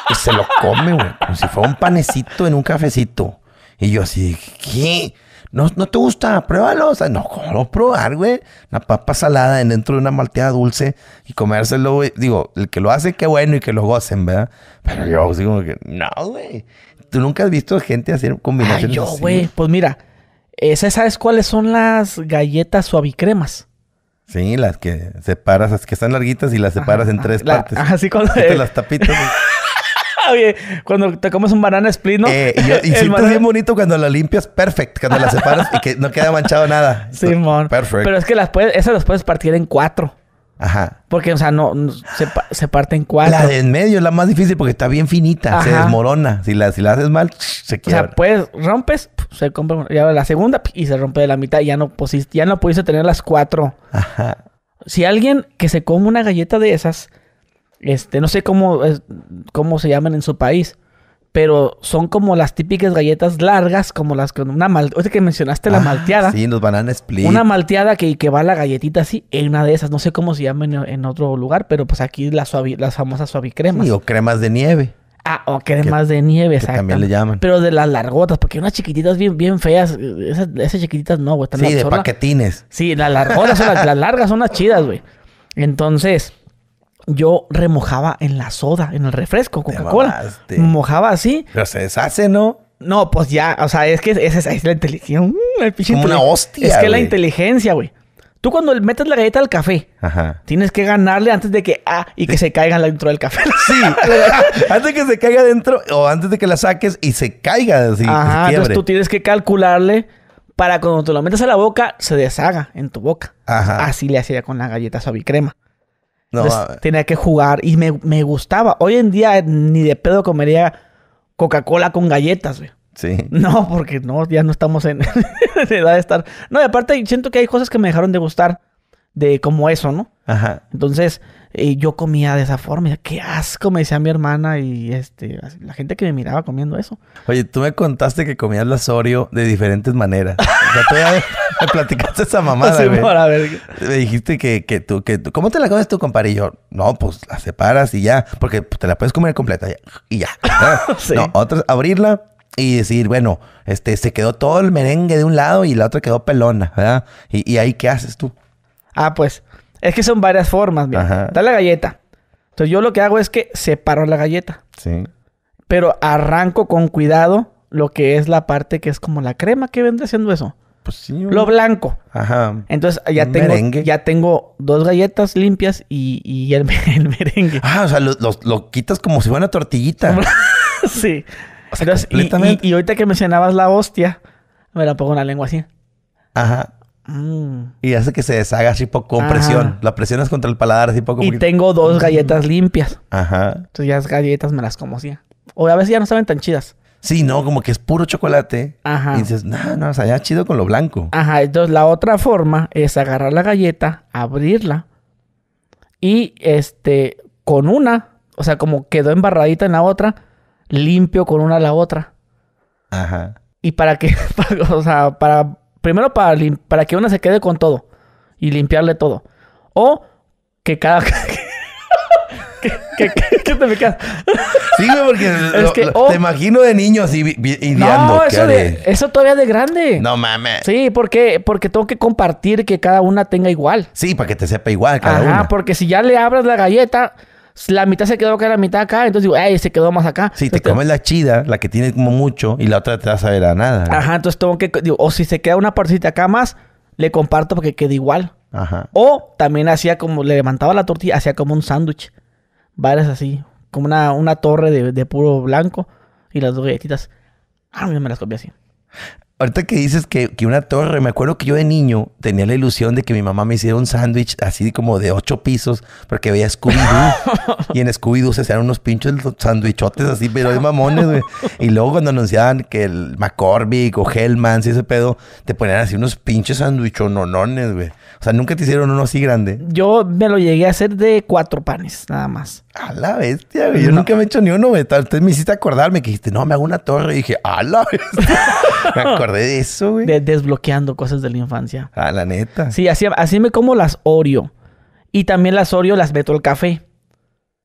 S2: y se lo come, güey, como si fuera un panecito en un cafecito. Y yo así, ¿qué? ¿No, te gusta? Pruébalo. O sea, no, ¿cómo probar, güey? Una papa salada dentro de una malteada dulce y comérselo, güey. Digo, el que lo hace, qué bueno y que lo gocen, ¿verdad? Pero yo digo que, no, güey. Tú nunca has
S1: visto gente hacer combinaciones Ay, yo, güey. Pues mira, ¿Sabes cuáles son las galletas suavicremas?
S2: Sí, las que separas, las que están larguitas y las separas en tres partes. Así cuando... Eh, las tapitas.
S1: Oye, cuando te comes un banana split, ¿no? Eh,
S2: y, si bien bonito cuando la limpias, perfect. Cuando la separas y que no queda manchado nada. Simón. Pero es
S1: que las esas las puedes partir en cuatro. Ajá. Porque, o sea, no, se, se, parte en cuatro. La de en
S2: medio es la más difícil porque está bien finita, se desmorona. Si la, si haces mal,
S1: se quiebra. O sea, pues rompes, se compra ya la segunda y se rompe de la mitad. Y ya no ya no pudiste tener las cuatro. Ajá. Si alguien que se come una galleta de esas, este, no sé cómo, cómo se llaman en su país, pero son como las típicas galletas largas, como las con una malteada. O que mencionaste la ah, malteada. Sí, van a explicar. Una malteada que, que va la galletita así, en una de esas. No sé cómo se llama en, otro lugar, pero pues aquí las, las famosas suavicremas. Sí, o cremas de nieve. Ah, o cremas de nieve, exacto. También le llaman. Pero de las largotas, porque unas chiquititas bien, bien feas. Esas, chiquititas no, güey. Sí, de paquetines. sí, las largotas, son las, largas son las chidas, güey. Entonces yo remojaba en la soda, en el refresco, Coca-Cola. Mojaba así. Pero se deshace, ¿no? No, pues ya, o sea, es que esa es, la inteligencia. Mm, Como una hostia. Es que la inteligencia, güey. Tú cuando metes la galleta al café, tienes que ganarle antes de que ah, y que se caiga dentro del café. Sí, antes de que se caiga dentro o antes de que la saques y se caiga Ajá, entonces tú tienes que calcularle para cuando te lo metes a la boca se deshaga en tu boca. Ajá. Así le hacía con la galleta y crema. No, ah, tenía que jugar y me, gustaba. Hoy en día ni de pedo comería Coca-Cola con galletas, Sí. No, porque no, ya no estamos en, la edad de estar. No, y aparte siento que hay cosas que me dejaron de gustar de como eso, ¿no? Ajá. Entonces, y yo comía de esa forma. Y, Qué asco, me decía mi hermana y este, la gente que me miraba comiendo eso.
S2: Oye, tú me contaste que comías la sorio de diferentes maneras. o sea, me platicaste esa mamada, me dijiste que, tú, que ¿cómo te la comes tú, compadre? Y yo, no, pues la separas y ya, porque pues, te la puedes comer completa y ya. No, otra, abrirla y decir, bueno, este, se quedó todo el merengue de un lado y la otra quedó pelona, ¿verdad? Y,
S1: y ahí, ¿qué haces tú? Ah, pues, es que son varias formas, mira. Da la galleta. Entonces yo lo que hago es que separo la galleta. Sí. Pero arranco con cuidado lo que es la parte que es como la crema que vende haciendo eso. Pues sí. Lo blanco. Ajá. Entonces ya tengo ya tengo dos galletas limpias y, el, merengue.
S2: Ah, o sea, lo, quitas como si fuera una tortillita.
S1: sí. O sea, y, ahorita que mencionabas la hostia, me la pongo una lengua así. Ajá. Mm.
S2: Y hace que se deshaga así poco con presión. La contra el paladar así poco. Y
S1: tengo dos galletas limpias. Ajá. Entonces ya las galletas me las como así. O a veces ya no saben tan chidas.
S2: Sí, no, como que es puro chocolate.
S1: Ajá. Y dices,
S2: no, no, o sea, ya chido con lo blanco.
S1: Ajá. Entonces la otra forma es agarrar la galleta, abrirla y este, con una, o sea, como quedó embarradita en la otra, limpio con una la otra. Ajá. Y para que, o sea, para primero para, para que una se quede con todo y limpiarle todo. O que cada... ¿Qué, que, te me quedas? Sí, porque te
S2: imagino de niño así ideando. No, eso, eso
S1: todavía de grande. No mames. Sí, porque, porque tengo que compartir que cada una tenga igual. Sí, para que te sepa igual cada uno Ah, porque si ya le abras la galleta, la mitad se quedó acá, la mitad acá, entonces digo, ay, se quedó más acá. Si te comes
S2: la chida, la que tiene como mucho, y la otra te vas a ver a nada.
S1: Ajá, entonces tengo que, digo, o si se queda una partecita acá más, le comparto porque quede igual. Ajá. O también hacía como, le levantaba la tortilla, hacía como un sándwich. Varias así, como una, una torre de, de, puro blanco y las dos galletitas. Ah, mira, me las copié así.
S2: Ahorita que dices que, que, una torre, me acuerdo que yo de niño tenía la ilusión de que mi mamá me hiciera un sándwich así como de ocho pisos, porque veía Scooby-Doo. y en Scooby-Doo se hacían unos pinches sándwichotes así, pero de mamones, güey. Y luego cuando anunciaban que el McCormick o Hellman, y ese pedo, te ponían así unos pinches sándwichononones, güey. O sea, nunca te hicieron uno así grande.
S1: Yo me lo llegué a hacer de cuatro panes, nada más. A
S2: la bestia, güey. Yo nunca me he hecho ni uno, güey. Entonces me hiciste acordarme que dijiste, no, me hago una torre. Y dije,
S1: a la bestia. me acordé de eso, güey. De desbloqueando cosas de la infancia. A la neta. Sí, así, así me como las Oreo. Y también las Oreo las meto al café.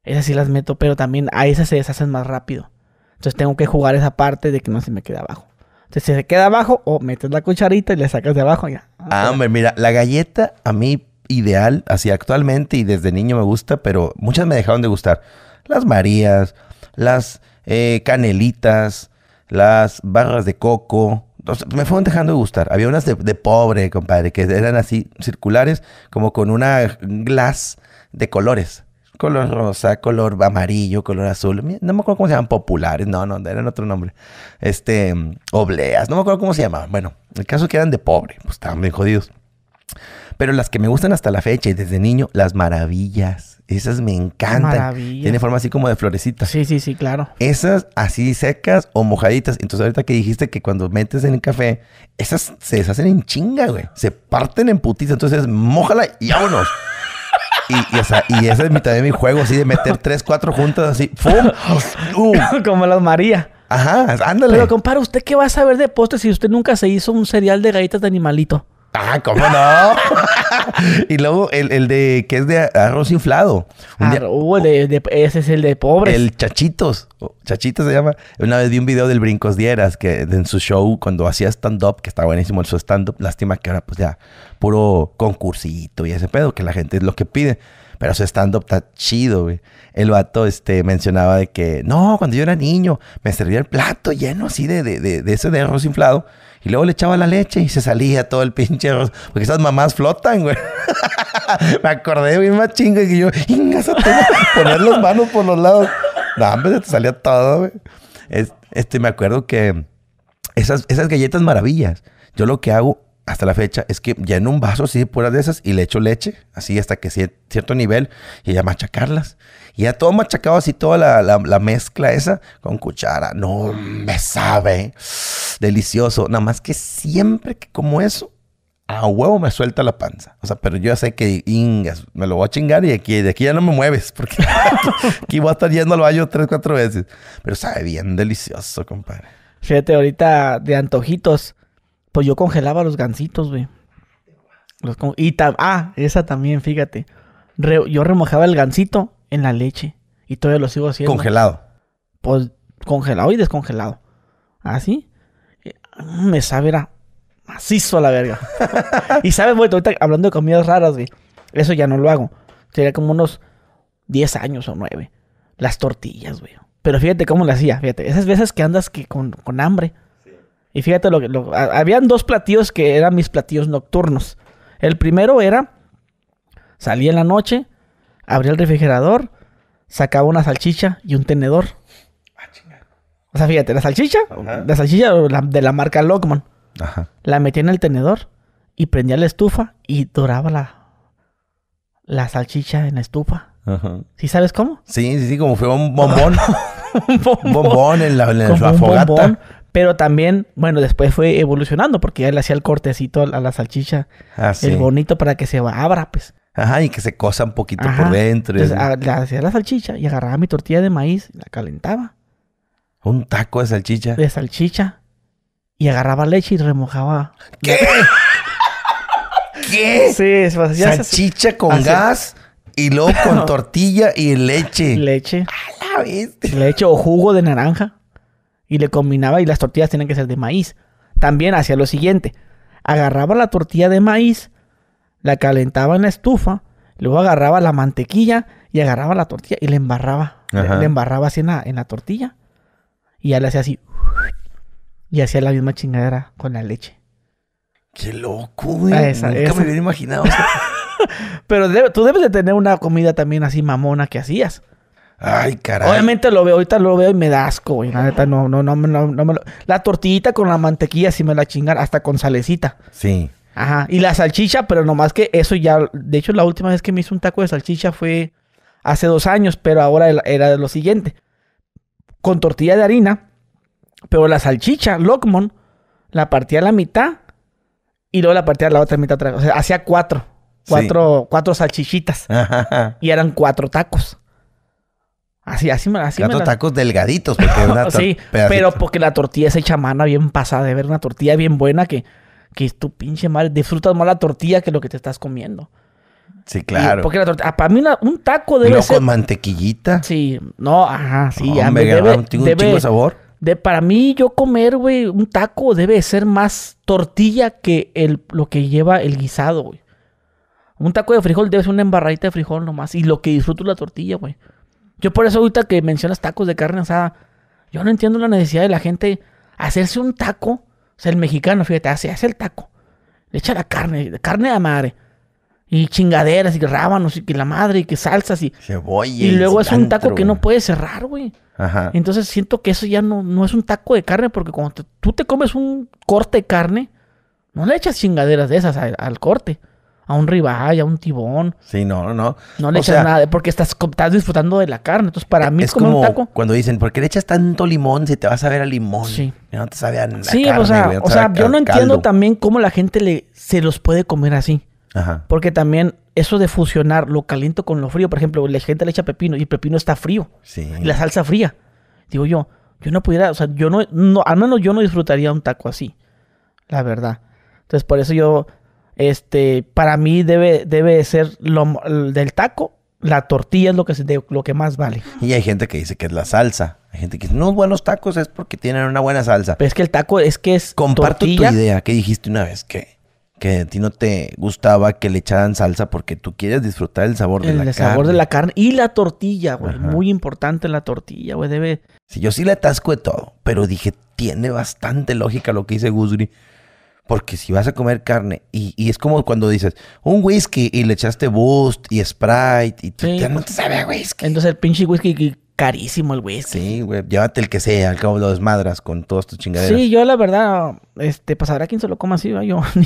S1: Esas sí las meto, pero también a esas se deshacen más rápido. Entonces tengo que jugar esa parte de que no se me quede abajo. Entonces, se queda abajo, o metes la cucharita y le sacas de abajo ya.
S2: Ah, hombre, mira, la galleta a mí ideal, así actualmente y desde niño me gusta, pero muchas me dejaron de gustar. Las Marías, las eh, canelitas, las barras de coco. me fueron dejando de gustar. Había unas de, pobre, compadre, que eran así circulares, como con una glass de colores color rosa, color amarillo, color azul. No me acuerdo cómo se llaman populares, no, no, eran otro nombre. Este, mm, obleas, no me acuerdo cómo se llamaban. Bueno, el caso es que eran de pobre, pues estaban bien jodidos. Pero las que me gustan hasta la fecha y desde niño, las maravillas. Esas me encantan. Maravillas. Tiene forma así como de florecitas. Sí, sí, sí, claro. Esas así secas o mojaditas. Entonces ahorita que dijiste que cuando metes en el café, esas se deshacen en chinga, güey. Se parten en putita. Entonces, mojala y vámonos. Y, o y esa es mitad de mi juego, así de meter tres, cuatro juntas, así.
S1: ¡Uh! Como las María. Ajá, ándale. Pero, compara, ¿usted qué va a saber de postres si usted nunca se hizo un cereal de galletas de animalito? Ah, ¿cómo
S2: no? y luego el, el, de que es de arroz inflado. Uh, de,
S1: ese es el de pobres. El
S2: Chachitos. Oh, Chachitos se llama. Una vez vi un video del Brincos Dieras que en su show, cuando hacía stand-up, que está buenísimo el su stand-up, lástima que ahora pues ya puro concursito y ese pedo, que la gente es lo que pide. Pero su stand-up está chido, güey. El vato este, mencionaba de que, no, cuando yo era niño, me servía el plato lleno así de, de, ese de arroz inflado. Y luego le echaba la leche y se salía todo el pinche arroz. Porque esas mamás flotan, güey. me acordé bien más chingo que yo, poner las manos por los lados. No, hombre, se te salía todo, güey. Este, me acuerdo que esas, esas galletas maravillas, yo lo que hago hasta la fecha es que ya en un vaso así pura de esas y le echo leche, así hasta que cierto nivel, y ya machacarlas. Y ya todo machacado así, toda la, mezcla esa con cuchara. No me sabe. Delicioso. Nada más que siempre que como eso, a huevo me suelta la panza. O sea, pero yo ya sé que ingas, me lo voy a chingar y aquí, de aquí ya no me mueves, porque aquí voy a estar yendo al baño tres, cuatro veces. Pero sabe bien delicioso, compadre.
S1: Fíjate, ahorita de antojitos pues yo congelaba los gansitos, güey. Los y ah, esa también, fíjate. yo remojaba el gansito en la leche. Y todavía lo sigo haciendo. Congelado. Pues congelado y descongelado. Así. Mm, me sabe, era macizo a la verga. y sabes, güey, ahorita hablando de comidas raras, güey. Eso ya no lo hago. Sería como unos 10 años o 9. Las tortillas, güey. Pero fíjate cómo las hacía, fíjate. Esas veces que andas que con hambre y fíjate, lo, lo, habían dos platillos que eran mis platillos nocturnos. El primero era, salía en la noche, abría el refrigerador, sacaba una salchicha y un tenedor. Ah, o sea, fíjate, la salchicha, la salchicha de la marca Lockman, Ajá. la metía en el tenedor y prendía la estufa y doraba la, la salchicha en la estufa. Ajá. ¿Sí sabes cómo?
S2: Sí, sí, sí, como fue un bombón.
S1: un bombón. en la, fogata. Pero también, bueno, después fue evolucionando porque ya le hacía el cortecito a la salchicha. Ah, el bonito para que se abra, pues.
S2: Ajá, y que se cosa un poquito por dentro. Ah,
S1: le hacía la salchicha y agarraba mi tortilla de maíz, y la calentaba.
S2: ¿Un taco de salchicha?
S1: De salchicha. Y agarraba leche y remojaba.
S2: ¿Qué? ¿Qué?
S1: Sí, salchicha con gas y luego con tortilla y leche. Leche. A la Leche o jugo de naranja y le combinaba y las tortillas tienen que ser de maíz. También hacía lo siguiente, agarraba la tortilla de maíz, la calentaba en la estufa, luego agarraba la mantequilla y agarraba la tortilla y la embarraba, le, embarraba así en la, en la tortilla y ya le hacía así y hacía la misma chingadera con la leche.
S2: Qué loco, güey. Ah, Nunca me hubiera imaginado.
S1: Pero tú debes de tener una comida también así mamona que hacías. Ay, caray. Obviamente lo veo, ahorita lo veo y me dasco güey. La no, no, no, no, La tortillita con la mantequilla ...si me la chingar... hasta con salecita. Sí. Ajá. Y la salchicha, pero nomás que eso ya. De hecho, la última vez que me hizo un taco de salchicha fue hace dos años, pero ahora era lo siguiente: con tortilla de harina, pero la salchicha, Lockmon, la partía a la mitad y luego la partía a la otra mitad O sea, hacía cuatro. Cuatro, cuatro salchichitas. Y eran cuatro tacos. Así, así me así me tacos
S2: delgaditos. Porque una sí, pero
S1: porque la tortilla es hecha mano bien pasada. De ver una tortilla bien buena que, que es tu pinche madre. Disfrutas más la tortilla que lo que te estás comiendo.
S2: Sí, claro. porque
S1: la tortilla... Ah, para mí un taco debe ¿No con
S2: mantequillita?
S1: Sí. No, ajá, sí. hombre, un, chingo de sabor. para mí, yo comer, güey, un taco debe ser más tortilla que el, lo que lleva el guisado, güey. Un taco de frijol debe ser una embarradita de frijol nomás. Y lo que disfruto es la tortilla, güey. Yo por eso ahorita que mencionas tacos de carne asada, yo no entiendo la necesidad de la gente hacerse un taco. O sea, el mexicano, fíjate, hace, hace el taco. Le echa la carne, carne a madre. Y chingaderas, y rábanos, y que la madre, y que salsas, y... Y luego es un taco que no puede cerrar, güey. Ajá. Entonces siento que eso ya no, no es un taco de carne, porque cuando tú te comes un corte de carne, no le echas chingaderas de esas al corte a un ribay, a un tibón. Sí, no, no,
S2: no. le echas nada,
S1: porque estás, disfrutando de la carne. Entonces, para mí es como un taco.
S2: cuando dicen, ¿por qué le echas tanto limón si te vas a ver a limón? Sí. No te sabe a la Sí, o sea, o sea yo no entiendo
S1: también cómo la gente le, se los puede comer así. Ajá. Porque también eso de fusionar lo caliente con lo frío, por ejemplo, la gente le echa pepino y el pepino está frío. Sí. Y la salsa fría. Digo yo, yo no pudiera, o sea, yo no, no al menos yo no disfrutaría un taco así. La verdad. Entonces, por eso yo este, para mí debe, debe ser lo, del taco, la tortilla es lo que, lo que más vale.
S2: Y hay gente que dice que es la salsa. Hay gente que dice, no, buenos tacos es porque tienen una buena salsa. Pero es que
S1: el taco es que es. Comparto tu idea
S2: que dijiste una vez que, que a ti no te gustaba que le echaran salsa porque tú quieres disfrutar el sabor de la carne. El sabor de
S1: la carne y la tortilla, güey. Muy importante la tortilla,
S2: güey. Debe. Si yo sí le atasco de todo, pero dije, tiene bastante lógica lo que dice Guzri. Porque si vas a comer carne y, y es como cuando dices un whisky y le echaste boost y sprite y ya no te sabe
S1: whisky. Entonces el pinche
S2: whisky carísimo el whisky. Sí, güey. Llévate el que sea, al cabo lo desmadras con todas tus chingaderas. Sí,
S1: yo la verdad, este, pasará pues quien se lo coma así, güey? Yo, ni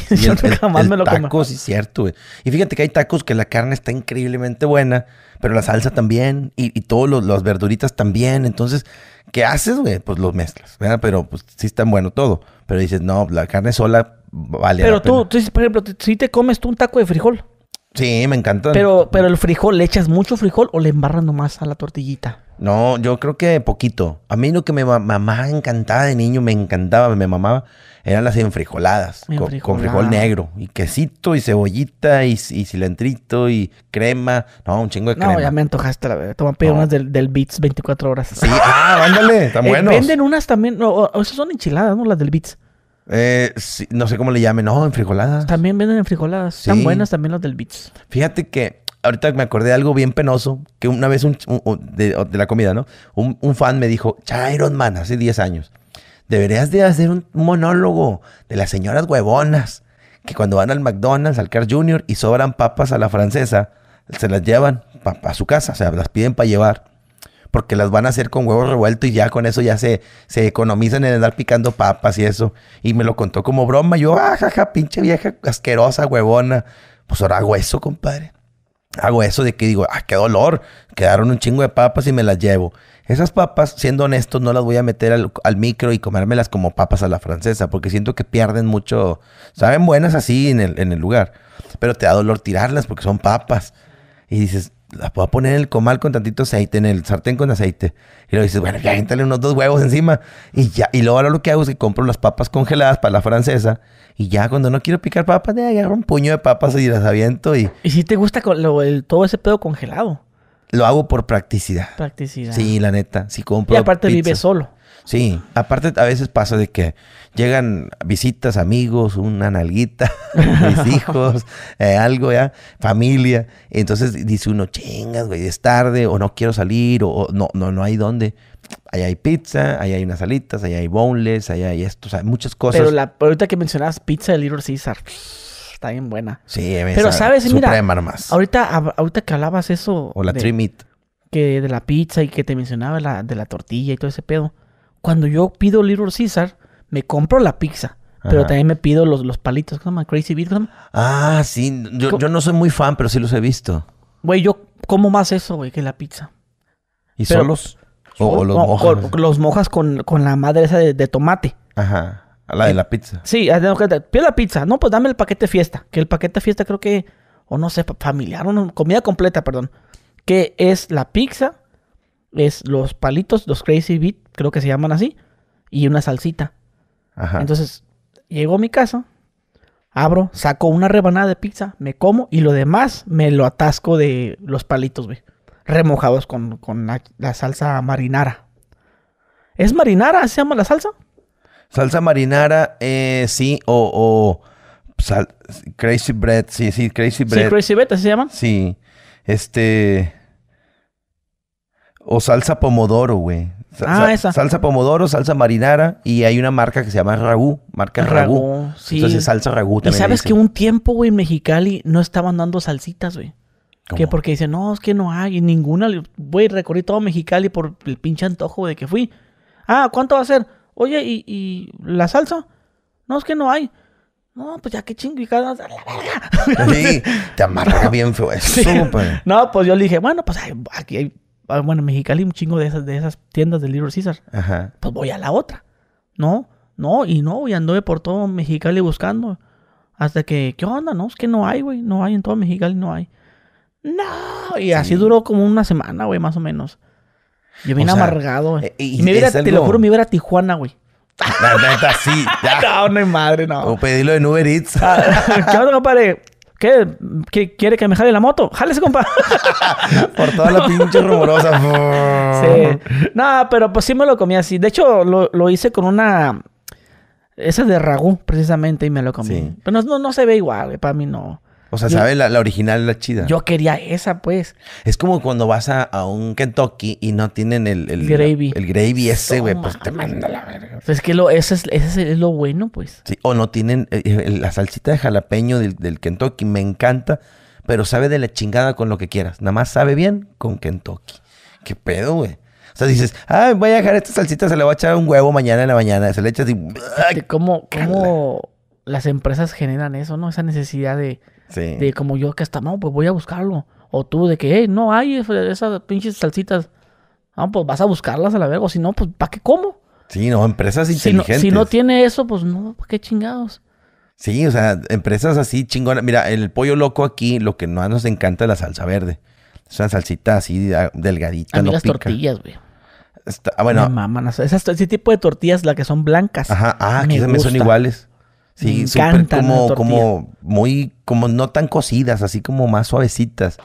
S2: jamás me lo como. cierto, güey. Y fíjate que hay tacos que la carne está increíblemente buena, pero la salsa también, y, todas las verduritas también. Entonces, ¿qué haces, güey? Pues los mezclas, ¿verdad? Pero pues sí está bueno todo. Pero dices, no, la carne sola vale. Pero tú,
S1: tú, por ejemplo, si te comes tú un taco de frijol.
S2: Sí, me encanta. Pero,
S1: pero el frijol, ¿le echas mucho frijol o le embarras nomás a la tortillita?
S2: No, yo creo que poquito. A mí lo que me mamá encantaba de niño, me encantaba, me mamaba, eran las enfrijoladas, enfrijoladas. Con, frijol negro y quesito y cebollita y, cilantrito y crema. No, un chingo de crema. No, ya me
S1: antojaste, la verdad. unas del, del, Beats 24 horas. Sí, ah,
S2: ándale, están eh, buenos. venden
S1: unas también, no, esas son enchiladas, ¿no? Las del Beats.
S2: Eh, no sé cómo le llamen, no, enfrijoladas. También venden enfrijoladas. Están buenas
S1: también las del Beats.
S2: Fíjate que ahorita me acordé de algo bien penoso, que una vez un, de, la comida, ¿no? Un, fan me dijo, Chiron Man, hace 10 años, deberías de hacer un monólogo de las señoras huevonas, que cuando van al McDonald's, al car Jr. y sobran papas a la francesa, se las llevan a su casa, o sea, las piden para llevar. Porque las van a hacer con huevo revueltos y ya con eso ya se, se economizan en andar picando papas y eso. Y me lo contó como broma. Yo, ah, jaja, pinche vieja asquerosa, huevona. Pues ahora hago eso, compadre hago eso de que digo, ah, qué dolor, quedaron un chingo de papas y me las llevo. Esas papas, siendo honestos, no las voy a meter al, micro y comérmelas como papas a la francesa, porque siento que pierden mucho, saben buenas así en el, en el lugar, pero te da dolor tirarlas porque son papas. Y dices, ...la puedo poner en el comal con tantito aceite, en el sartén con aceite. Y luego dices, bueno, ya éntale unos dos huevos encima. Y ya, y luego ahora lo que hago es que compro las papas congeladas para la francesa. Y ya cuando no quiero picar papas, ya agarro un puño de papas y las aviento y... ¿Y si te gusta con lo, el, todo ese pedo congelado? Lo hago por practicidad.
S1: Practicidad. Sí,
S2: la neta. Si compro Y aparte vive solo. Sí, aparte a veces pasa de que llegan visitas, amigos, una nalguita, mis hijos, eh, algo ya, familia. Entonces dice uno, chingas, güey, es tarde o no quiero salir o, no, no, no hay dónde. Allá hay pizza, allá hay unas salitas, allá hay boneless, allá hay esto, o sea, muchas cosas. Pero
S1: la, ahorita que mencionabas pizza del Little Caesar, está bien buena. Sí, pero sabes, mira, ahorita ahorita que hablabas eso o la de, que de la pizza y que te mencionaba la, de la tortilla y todo ese pedo cuando yo pido Little Caesar, me compro la pizza. Pero también me pido los, los palitos, ¿cómo Crazy Beat,
S2: Ah, sí. Yo, yo, no soy muy fan, pero
S1: sí los he visto. Güey, yo como más eso, güey, que la pizza. ¿Y solos?
S2: O, los mojas.
S1: los mojas con, la madre esa de, tomate.
S2: Ajá. la de la pizza.
S1: Sí, pido la pizza. No, pues dame el paquete fiesta. Que el paquete fiesta creo que, o no sé, familiar, o comida completa, perdón. Que es la pizza, es los palitos, los Crazy Beat, creo que se llaman así, y una salsita. Ajá. Entonces, llego a mi casa, abro, saco una rebanada de pizza, me como y lo demás me lo atasco de los palitos, güey. Remojados con, la, salsa marinara. ¿Es marinara? ¿Se llama la salsa? Salsa
S2: marinara, eh, sí, o, o Crazy Bread, sí, sí, Crazy Bread. ¿Sí, Crazy Bread, así se llama? Sí, este... O salsa pomodoro, güey. ah, esa. Salsa pomodoro, salsa marinara y hay una marca que se llama Ragú, marca Ragú. Entonces salsa Ragú Y sabes que
S1: un tiempo, güey, en Mexicali no estaban dando salsitas, güey. Que porque dicen, no, es que no hay ninguna. Güey, recorrí todo Mexicali por el pinche antojo de que fui. Ah, ¿cuánto va a ser? Oye, ¿y, la salsa? No, es que no hay. No, pues ya qué chingada. La verga. Sí,
S2: te amarra bien feo eso,
S1: No, pues yo le dije, bueno, pues aquí hay Ah, bueno, en Mexicali un chingo de esas, de esas tiendas de libro Caesar. Ajá. Pues voy a la otra. No, no, y no, y anduve por todo Mexicali buscando. Hasta que, ¿qué onda? No, es que no hay, güey. No hay en todo Mexicali, no hay. No, y así duró como una semana, güey, más o menos. Yo vine amargado, eh, eh, Y, me te lo juro, me iba a Tijuana, güey. La neta,
S2: sí. Ya. No, no madre, no. O pedílo en Uber Eats. Ah,
S1: ¿Qué onda, compadre? ¿Qué? ¿Quiere que me jale la moto? ¡Jálese, compa! Por
S2: toda la pinche rumorosa. sí.
S1: No, pero pues sí me lo comí así. De hecho, lo, hice con una... Esa de ragú, precisamente, y me lo comí. Pero pues, no, no, no se ve igual, para mí no. O sea, ¿sabe La,
S2: original, la chida. Yo
S1: quería esa, pues.
S2: Es como cuando vas a, a un Kentucky y no tienen el... El gravy. El, gravy ese, güey. Pues te manda
S1: la verga. Pues es que lo, eso es, lo bueno, pues.
S2: Sí, o no tienen... Eh, eh, la salsita de jalapeño del, Kentucky me encanta, pero sabe de la chingada con lo que quieras. Nada más sabe bien con Kentucky. ¿Qué pedo, güey? O sea, dices, ah, voy a dejar esta salsita, se le va a echar un huevo mañana en la mañana. Se le echas y...
S1: ¿Cómo, cómo las empresas generan eso, no? Esa necesidad de de como yo que está no, pues voy a buscarlo. O tú, de que, no hay esas pinches salsitas. Vamos, pues vas a buscarlas a la verga. O si no, pues ¿para qué como?
S2: Sí, no, empresas inteligentes. Si no,
S1: tiene eso, pues no, ¿para qué chingados?
S2: Sí, o sea, empresas así chingonas. Mira, el pollo loco aquí, lo que más nos encanta es la salsa verde. Es una salsita así ah, delgadita. A las tortillas, güey. Ah, bueno.
S1: Me ese tipo de tortillas, las que son blancas. Ajá, ah, aquí también son iguales.
S2: Sí, súper como, como muy, como no tan cocidas, así como más suavecitas.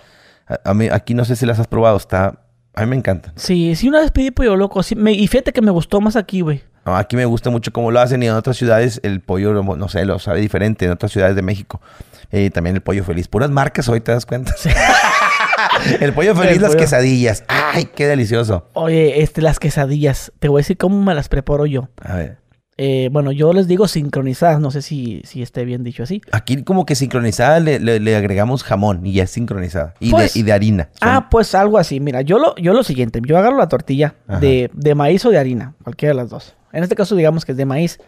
S2: A, mí, aquí no sé si las has probado, está... A mí me encantan.
S1: Sí, sí, una vez pedí pollo loco. y fíjate que me gustó más aquí, güey.
S2: No, aquí me gusta mucho cómo lo hacen y en otras ciudades el pollo, no sé, lo sabe diferente, en otras ciudades de México. Eh, también el pollo feliz. Puras marcas hoy, ¿te das cuenta? el pollo feliz, las quesadillas. ¡Ay, qué delicioso!
S1: Oye, este, las quesadillas. Te voy a decir cómo me las preparo yo. A ver. Eh, bueno, yo les digo sincronizadas, no sé si, esté bien dicho así.
S2: Aquí como que sincronizada le, agregamos jamón y ya es sincronizada. Y, de, pues, harina.
S1: Ah, pues algo así. Mira, yo lo, yo lo siguiente, yo agarro la tortilla de, maíz o de harina, cualquiera de las dos. En este caso digamos que es de maíz.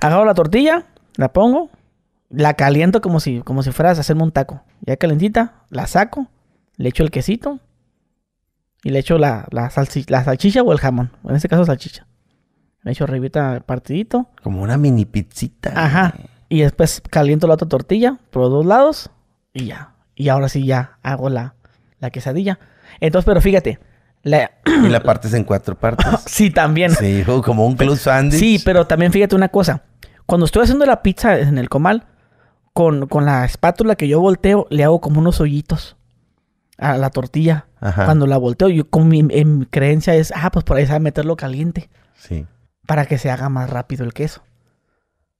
S1: Agarro la tortilla, la pongo, la caliento como si, como si fueras a hacerme un taco. Ya calentita, la saco, le echo el quesito y le echo la salchicha o el jamón. En este caso salchicha he hecho arribita partidito.
S2: Como una mini pizzita.
S1: Ajá. Y después caliento la otra tortilla por dos lados y ya. Y ahora sí ya hago la, la quesadilla. Entonces, pero fíjate. La...
S2: y la partes en cuatro partes. sí, también. Sí, como un club sandwich.
S1: Sí, pero también fíjate una cosa. Cuando estoy haciendo la pizza en el comal, con, la espátula que yo volteo, le hago como unos hoyitos a la tortilla. Ajá. Cuando la volteo, yo con mi, creencia es, ah, pues por ahí sabe meterlo caliente. Sí para que se haga más rápido el queso.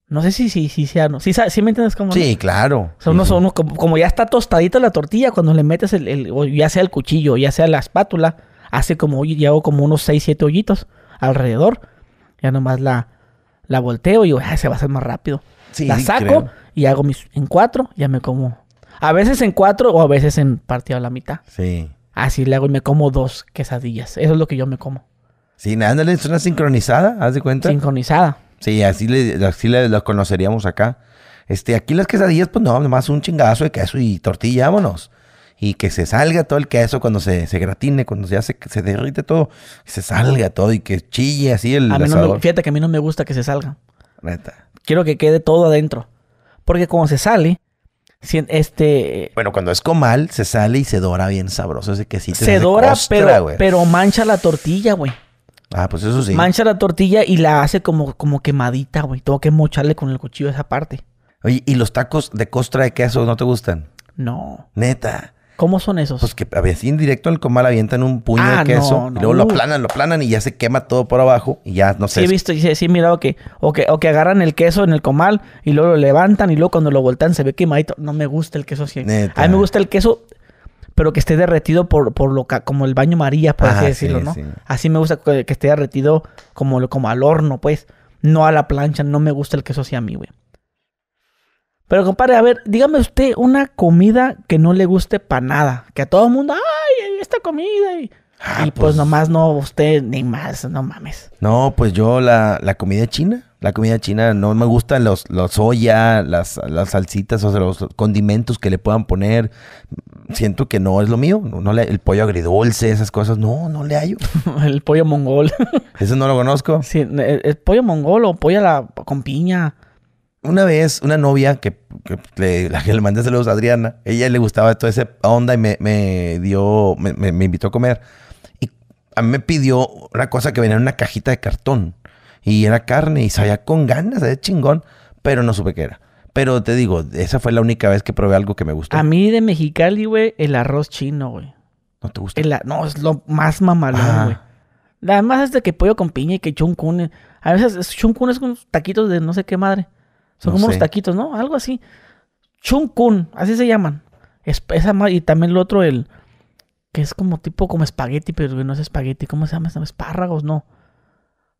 S1: No sé si sí, sí, sea, no. si me entiendes cómo. Sí, claro. Son como, ya está tostadita la tortilla, cuando le metes el, ya sea el cuchillo, ya sea la espátula, hace como, ya hago como unos 6, 7 hoyitos alrededor. Ya nomás la, la volteo y ah, se va a hacer más rápido. la saco y hago mis en cuatro, ya me como. A veces en cuatro o a veces en partido a la mitad. Sí. Así le hago y me como dos quesadillas. Eso es lo que yo me como.
S2: Sí, nada, es una sincronizada, ¿haz de cuenta? Sincronizada. Sí, así, le, lo conoceríamos acá. Este, aquí las quesadillas, pues no, nomás un chingazo de queso y tortilla, vámonos. Y que se salga todo el queso cuando se, gratine, cuando ya se, se derrite todo, que se salga todo y que chille así el. A
S1: fíjate que a mí no me gusta que se salga. Neta. Quiero que quede todo adentro. Porque como se sale,
S2: este... Bueno, cuando es comal, se sale y se dora bien sabroso ese quesito. Se dora, pero, pero
S1: mancha la tortilla, güey.
S2: Ah, pues eso sí. Mancha
S1: la tortilla y la hace como, como quemadita, güey. Tengo que mocharle con el cuchillo esa parte.
S2: Oye, ¿y los tacos de costra de queso no te gustan? No. Neta.
S1: ¿Cómo son esos? Pues
S2: que a veces directo al comal avientan un puño ah, de queso y luego lo uh. aplanan, lo aplanan y ya se quema todo por abajo y ya no sé. Sí, he
S1: visto, sí, sí, he mirado que o, que o que agarran el queso en el comal y luego lo levantan y luego cuando lo voltean se ve quemadito. No me gusta el queso así. A mí me gusta el queso pero que esté derretido por, por lo que, como el baño María, por así decirlo, ¿no? Así me gusta que, esté derretido como, como al horno, pues. No a la plancha, no me gusta el queso así a mí, güey. Pero compadre, a ver, dígame usted una comida que no le guste para nada. Que a todo el mundo, ay, esta comida. Y, ah, y pues, pues, nomás no, usted ni más, no mames.
S2: No, pues yo la, la comida china la comida china. No me gustan los, los soya, las, salsitas, o sea, los condimentos que le puedan poner. Siento que no es lo mío. No, el pollo agridulce, esas cosas. No,
S1: no le hallo. el pollo mongol. Eso no lo conozco. Sí, el, pollo mongol o pollo con piña. Una vez, una novia que, le, la que le mandé saludos a Adriana,
S2: ella le gustaba toda esa onda y me, dio, me, me, invitó a comer. Y a me pidió una cosa que venía en una cajita de cartón. Y era carne y sabía con ganas, era chingón, pero no supe qué era. Pero te digo, esa fue la única vez que probé algo que me
S1: gustó. A mí de Mexicali, güey, el arroz chino, güey. ¿No te gusta? no, es lo más mamalón, ah. güey. Además es de que pollo con piña y que chuncun A veces chuncun es con taquitos de no sé qué madre. Son como unos taquitos, ¿no? Algo así. Chuncun, así se llaman. Es, y también lo otro, el... Que es como tipo como espagueti, pero no es espagueti. ¿Cómo se llama? Espárragos, no.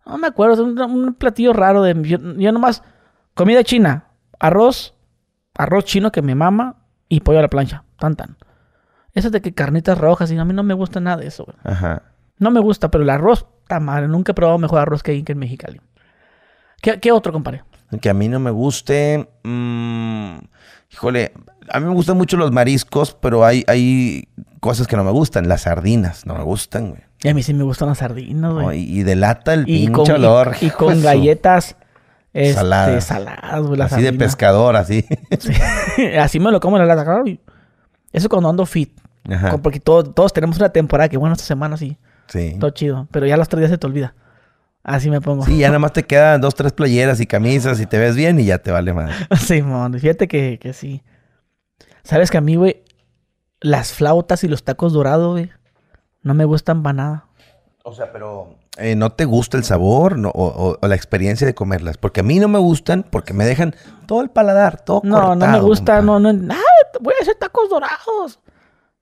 S1: No me acuerdo, es un, platillo raro de... Yo, nomás, comida china, arroz, arroz chino que me mama y pollo a la plancha, tan tan. Eso de que carnitas rojas, y a mí no me gusta nada de eso, güey. Ajá. No me gusta, pero el arroz, está mal, nunca he probado mejor arroz que, el en Mexicali. ¿Qué, qué otro, compadre?
S2: Que a mí no me guste... Mm, híjole, a mí me gustan mucho los mariscos, pero hay, hay cosas que no me gustan. Las sardinas no me gustan, güey.
S1: Y a mí sí me gustan las sardinas, güey. y
S2: delata el pinche con, olor. Y, con
S1: galletas este, saladas. saladas así de
S2: pescador, así.
S1: así me lo como en la lata. claro, Eso cuando ando fit. Porque todos, tenemos una temporada que, bueno, esta semana sí. Sí. Todo chido. Pero ya los tres días se te olvida. Así me pongo. Sí, ya nada
S2: más te quedan dos, tres playeras y camisas y te ves bien y ya te vale más.
S1: sí, Fíjate que, que sí. Sabes que a mí, güey, las flautas y los tacos dorados, güey. No me gustan para nada.
S2: O sea, pero eh, no te gusta el sabor o, la experiencia de comerlas. Porque a mí no me gustan, porque me dejan todo el paladar, todo No, no me gusta, no, no, nada,
S1: voy a hacer tacos dorados.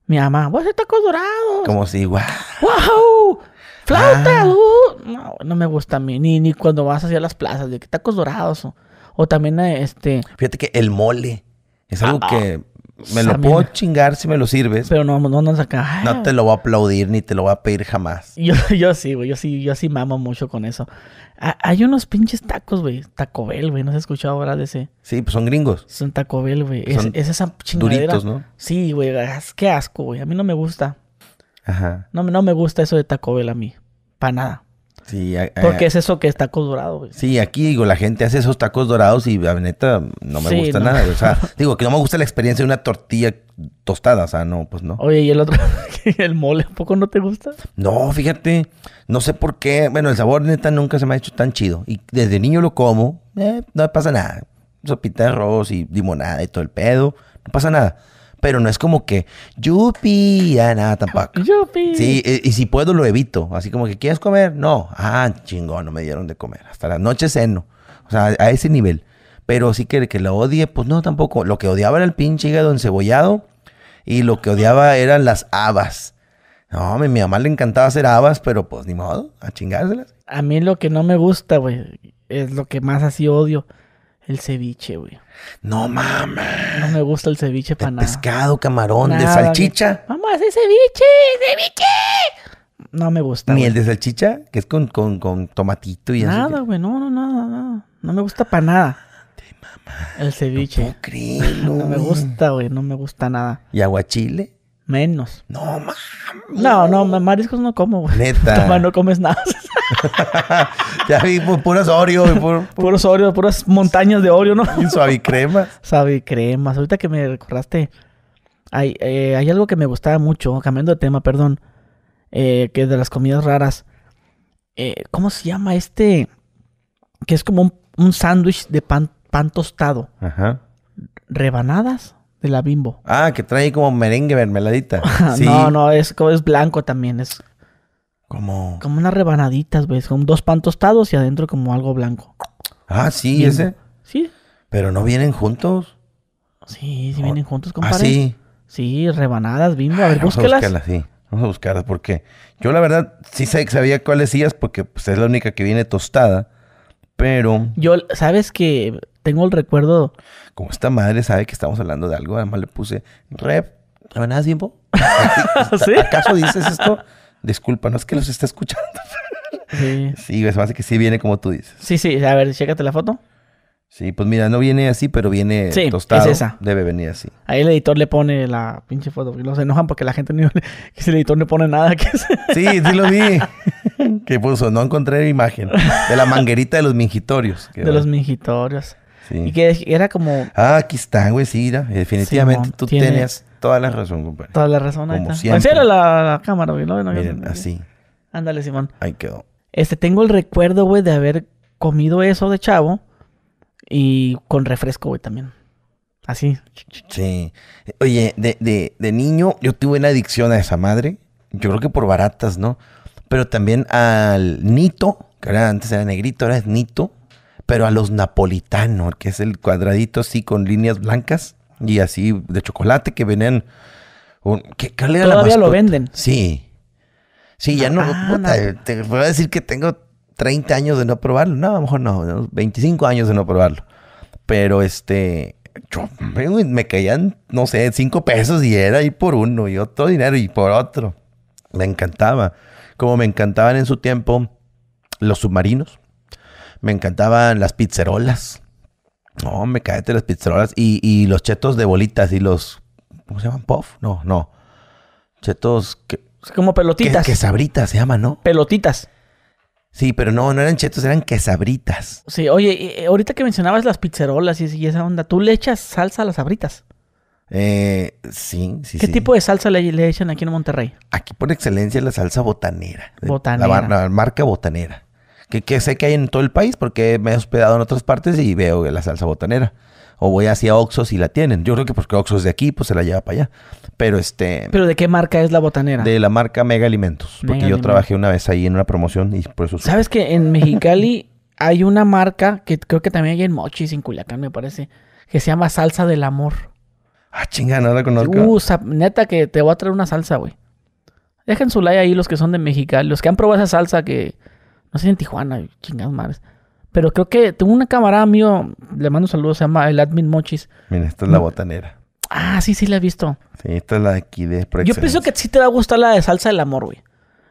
S1: Mi mamá, voy a hacer tacos dorados. Como si, wow. ¡Wow! ¡Flauta! Ah. Uh, no, me gusta a mí, ni, cuando vas hacia las plazas, de que tacos dorados. O, también, este. Fíjate que el
S2: mole es algo ah, que me lo puedo chingar si me lo sirves. Pero no, no, no acá. No te lo voy a aplaudir ni te lo voy a pedir jamás.
S1: Yo, yo sí, güey. Yo sí, yo sí mamo mucho con eso. hay unos pinches tacos, güey. Taco Bell, güey. ¿No has escuchado ahora de ese?
S2: Sí, pues son gringos.
S1: Son Taco Bell, güey. Es, esa chingadera. Duritos, ¿no? Sí, güey. Qué asco, güey. A mí no me gusta. Ajá. No, no me gusta eso de Taco Bell a mí. Para nada. Porque es eso que es tacos dorado.
S2: Sí, aquí digo, la gente hace esos tacos dorados y la ah, neta no me gusta nada. O sea, digo que no me gusta la experiencia de una tortilla tostada, o sea, no, pues no. Oye,
S1: ¿y el otro? ¿El mole ¿a poco no te gusta?
S2: No, fíjate, no sé por qué. Bueno, el sabor neta nunca se me ha hecho tan chido. Y desde niño lo como, eh, no me pasa nada. Sopita de arroz y limonada y todo el pedo, no pasa nada pero no es como que, yupi, ya nada tampoco.
S1: Yupi. Sí,
S2: y, si puedo lo evito, así como que, ¿quieres comer? No, ah, chingón, no me dieron de comer, hasta la noche ceno, o sea, a ese nivel. Pero sí que, que lo odie, pues no, tampoco. Lo que odiaba era el pinche hígado encebollado y lo que odiaba eran las habas. No, a mi, mi mamá le encantaba hacer habas, pero pues ni modo, a chingárselas.
S1: A mí lo que no me gusta, güey, es lo que más así odio el ceviche, güey. No mames. No me gusta el ceviche para nada. Pescado, camarón, de salchicha. Vamos a hacer ceviche, ceviche. No me gusta. Ni
S2: el de salchicha, que es con, con, con tomatito y nada,
S1: Nada, güey, no, no, nada, nada. No me gusta para nada. mamá. El ceviche. No, no me gusta, güey, no me gusta nada. ¿Y aguachile? Menos. No, mames. No, no, mariscos no como, güey. Neta. Toma, no comes nada. ya vi puros Oreo. puros Oreo, puras montañas de Oreo, ¿no? y crema. y crema. Ahorita que me recordaste, hay, eh, hay algo que me gustaba mucho, cambiando de tema, perdón, eh, que es de las comidas raras. Eh, ¿Cómo se llama este? Que es como un, un sándwich de pan, pan tostado. Ajá. ¿Rebanadas? De la bimbo. Ah, que trae como merengue, mermeladita. sí. No, no, es, es blanco también. Es como. Como unas rebanaditas, ¿ves? Con dos pan tostados y adentro como algo blanco. Ah, sí, ese. Sí.
S2: Pero no vienen juntos.
S1: Sí, sí vienen oh, juntos, ah, compadre. Ah, sí. Sí, rebanadas, bimbo. A ver, Vamos a buscarlas,
S2: sí. Vamos a buscarlas porque yo la verdad sí sabía cuáles sillas porque pues, es la única que viene tostada. Pero. Yo, sabes que tengo el recuerdo. Como esta madre sabe que estamos hablando de algo, además le puse rep, nada tiempo?
S1: ¿Sí? ¿Acaso dices esto?
S2: Disculpa, no es que
S1: los esté escuchando. sí.
S2: Sí, es que sí viene como tú dices.
S1: Sí, sí, a ver, chécate la foto.
S2: Sí, pues mira, no viene así, pero viene sí, tostado. Debe venir así.
S1: Ahí el editor le pone la pinche foto. Y los enojan porque la gente no. Que si el editor no pone nada. Que es... Sí, sí lo
S2: vi. que puso, no encontré imagen. De la manguerita de los mingitorios. de los
S1: mingitorios. Y que era como.
S2: Ah, aquí está, güey, sí, Definitivamente tú tenías toda la razón, compadre. Toda la razón, ahí la, cámara, güey. ¿no? así. Ándale, Simón. Ahí quedó.
S1: Este, tengo el recuerdo, güey, de haber comido eso de chavo y con refresco, güey, también. Así.
S2: Sí. Oye, de, de niño yo tuve una adicción a esa madre. Yo creo que por baratas, ¿no? Pero también al Nito, que ahora antes era negrito, ahora es Nito pero a los napolitanos, que es el cuadradito así con líneas blancas y así de chocolate que venden ¿Qué, calidad Todavía lo venden. Sí. Sí, ya no. Ah, te voy a decir que tengo 30 años de no probarlo. No, a lo mejor no. 25 años de no probarlo. Pero este. me caían, no sé, 5 pesos y era ir por uno y otro dinero y por otro. Me encantaba. Como me encantaban en su tiempo los submarinos. Me encantaban las pizzerolas. No, me cállate las pizzerolas. Y, y los chetos de bolitas y los. ¿Cómo se llaman? ¿Puff? No, no. Chetos que.
S1: Como pelotitas. Que, quesabritas se llaman,
S2: ¿no? Pelotitas. Sí, pero no, no eran chetos, eran quesabritas.
S1: Sí, oye, eh, ahorita que mencionabas las pizzerolas y, esa onda, ¿tú le echas salsa a las sabritas?
S2: Eh, sí, sí. ¿Qué tipo
S1: de salsa le, echan aquí en Monterrey?
S2: Aquí por excelencia la salsa botanera.
S1: Botanera. la
S2: marca botanera que, sé que hay en todo el país porque me he hospedado en otras partes y veo la salsa botanera. O voy hacia Oxos y la tienen. Yo creo que porque Oxos de aquí, pues se la lleva para allá. Pero este.
S1: ¿Pero de qué marca es la botanera? De
S2: la marca Mega Alimentos. Porque yo trabajé una vez ahí en una promoción y por eso. ¿Sabes
S1: que en Mexicali hay una marca que creo que también hay en Mochis, en Culiacán, me parece, que se llama Salsa del Amor.
S2: Ah, chinga, no la conozco. Uh,
S1: neta que te voy a traer una salsa, güey. Dejen su like ahí los que son de Mexicali, los que han probado esa salsa que no sé en Tijuana, chingados madres. Pero creo que tengo una camarada mío, le mando un saludo. se llama el admin Mochis.
S2: Mira, esta es la botanera.
S1: Ah, sí, sí, la he visto.
S2: Sí, esta es la de aquí de Yo pienso
S1: que sí te va a gustar la de salsa del amor, güey.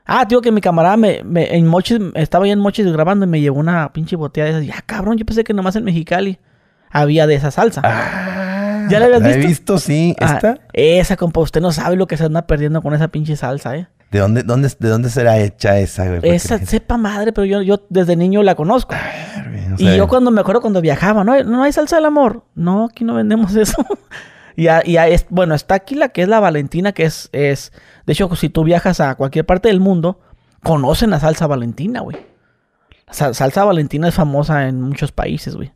S1: Ah, digo que mi camarada me, en Mochis, estaba ahí en Mochis grabando y me llevó una pinche botella de esas. Ya, cabrón, yo pensé que nomás en Mexicali había de esa salsa. Ah. ¿Ya la habías visto? he visto, sí. Ah, ¿Esta? esa, compa. Usted no sabe lo que se anda perdiendo con esa pinche salsa, ¿eh?
S2: ¿De dónde, dónde, de dónde será hecha esa, güey? Esa
S1: sepa madre, pero yo, yo desde niño la conozco. y yo cuando me acuerdo cuando viajaba, ¿no? ¿no? hay salsa del amor. No, aquí no vendemos eso. y, a, bueno, está aquí la que es la Valentina, que es, es. De hecho, si tú viajas a cualquier parte del mundo, conocen la salsa Valentina, güey. salsa Valentina es famosa en muchos países, güey.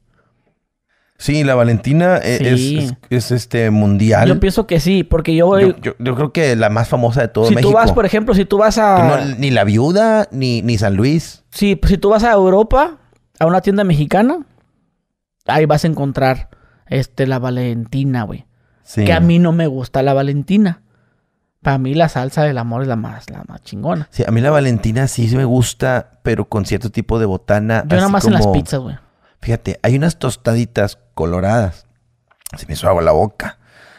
S2: Sí, la Valentina e-, es, este mundial. Yo
S1: pienso que sí, porque yo,
S2: yo, creo que la más famosa de todo México. Si tú vas, por ejemplo,
S1: si tú vas a ni la viuda ni, ni San Luis. Sí, si tú vas a Europa a una tienda mexicana, ahí vas a encontrar este la Valentina, güey. Que a mí no me gusta la Valentina. Para mí la salsa del amor es la más, la más chingona.
S2: Sí, a mí la Valentina sí me gusta, pero con cierto tipo de botana. Yo nada más en las pizzas, güey. Fíjate, hay unas tostaditas coloradas. Se me hizo la boca.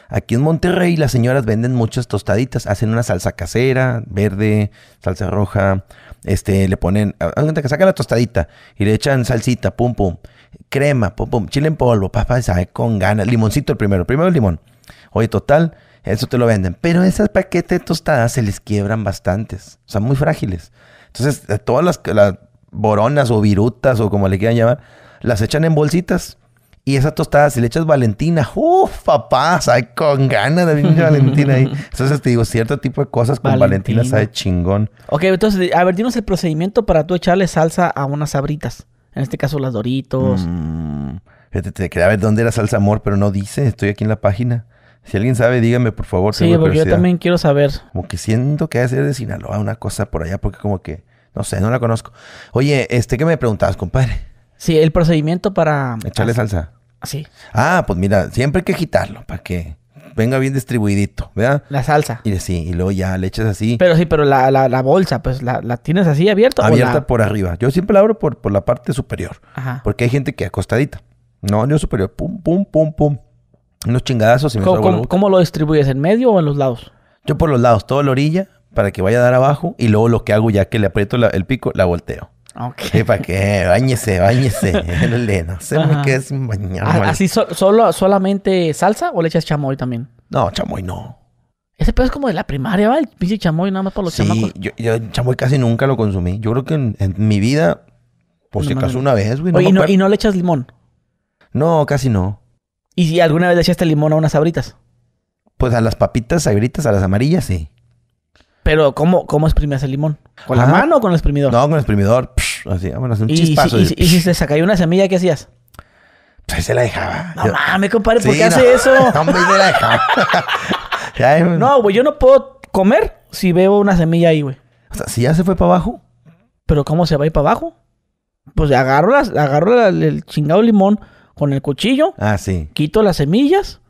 S2: Aquí en Monterrey las señoras venden muchas tostaditas, hacen una salsa casera, verde, salsa roja, este, le ponen, que saca la tostadita y le echan salsita, pum pum, crema, pum pum, chile en polvo, papá, sabe con ganas, limoncito el primero, primero el limón. Oye, total, eso te lo venden, pero esas paquetes de tostadas se les quiebran bastantes, son muy frágiles. Entonces, eh, todas las boronas o virutas o como le quieran llamar, las echan en bolsitas. Y esa tostada, si le echas Valentina, uff, papá, sabe con ganas de a Valentina ahí. Entonces te digo, cierto tipo de cosas con Valentina, sabe chingón.
S1: Ok, entonces, a ver, dinos el procedimiento para tú echarle salsa a unas sabritas. En este caso, las Doritos. Mmm.
S2: te, te quería ver dónde era salsa amor, pero no dice, estoy aquí en la página. Si alguien sabe, dígame, por favor. Sí, porque yo también quiero saber. Como que siento que debe ser de Sinaloa, una cosa por allá, porque como que, no sé, no la conozco. Oye, este, ¿qué me preguntabas, compadre?
S1: Sí, el procedimiento para... Echarle salsa. Sí.
S2: Ah, pues mira, siempre hay que quitarlo para que venga bien distribuidito, ¿verdad? La salsa. Y sí, y luego ya le echas así.
S1: Pero sí, pero la, la, bolsa, pues la, tienes así abierta. Abierta
S2: por arriba. Yo siempre la abro por, por la parte superior. Ajá. Porque hay gente que acostadita. No, yo superior. Pum, pum, pum, pum. Unos chingadazos y ¿Cómo, ¿cómo,
S1: ¿Cómo lo distribuyes? ¿En medio o en los lados?
S2: Yo por los lados, toda la orilla, para que vaya a dar abajo. Y luego lo que hago ya que le aprieto el pico, la volteo. Okay. ¿Para qué? Báñese, báñese. Elena, se me es sin bañar. Ah, ¿Así
S1: solo, solamente salsa o le echas chamoy también? No, chamoy no. Ese pedo es como de la primaria, ¿va? El chamoy nada más para los sí,
S2: Yo, chamoy casi nunca lo consumí. Yo creo que en, mi vida, por si acaso una vez, güey. y, no, ¿y no le echas limón? No, casi no.
S1: ¿Y si alguna vez le echaste limón a unas sabritas?
S2: Pues a las papitas sabritas, a las amarillas, sí.
S1: Pero, ¿cómo, cómo exprimías el limón? ¿Con la mano
S2: o con el exprimidor? No, con el exprimidor. así, bueno, un chispazo. y, si
S1: se sacaba una semilla, ¿qué hacías?
S2: Pues se la dejaba.
S1: No mames, compadre, ¿por qué hace eso? No, em. no, güey, yo no puedo comer si veo una semilla ahí, güey. O sea, si ya se fue para abajo. ¿Pero cómo se va a ir para abajo? Pues agarro, las, agarro el chingado limón con el cuchillo. Ah, sí. Quito las semillas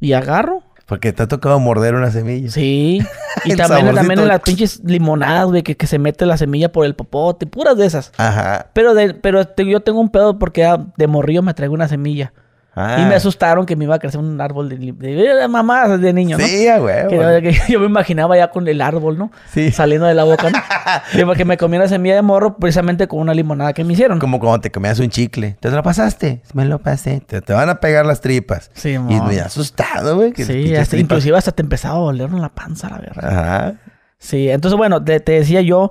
S1: y agarro
S2: porque te ha tocado morder una semilla. Sí. Y también, también, en las
S1: pinches limonadas, güey, que, que, se mete la semilla por el popote, puras de esas. Ajá. Pero, de, pero yo tengo un pedo porque de morrillo me traigo una semilla. Ah. Y me asustaron que me iba a crecer un árbol de, de, de mamás de niño, ¿no? Sí, güey. yo me imaginaba ya con el árbol, ¿no? Sí. Saliendo de la boca, ¿no? que me comí una semilla de morro precisamente con una limonada que me hicieron. Como cuando te comías un chicle. ¿Te lo pasaste? Me lo pasé.
S2: Te, van a pegar las tripas. Sí, Y me asustado, güey. Sí, hasta, inclusive
S1: hasta te empezaba a doler la panza, la verdad. Ajá. Sí, entonces, bueno, te, decía yo,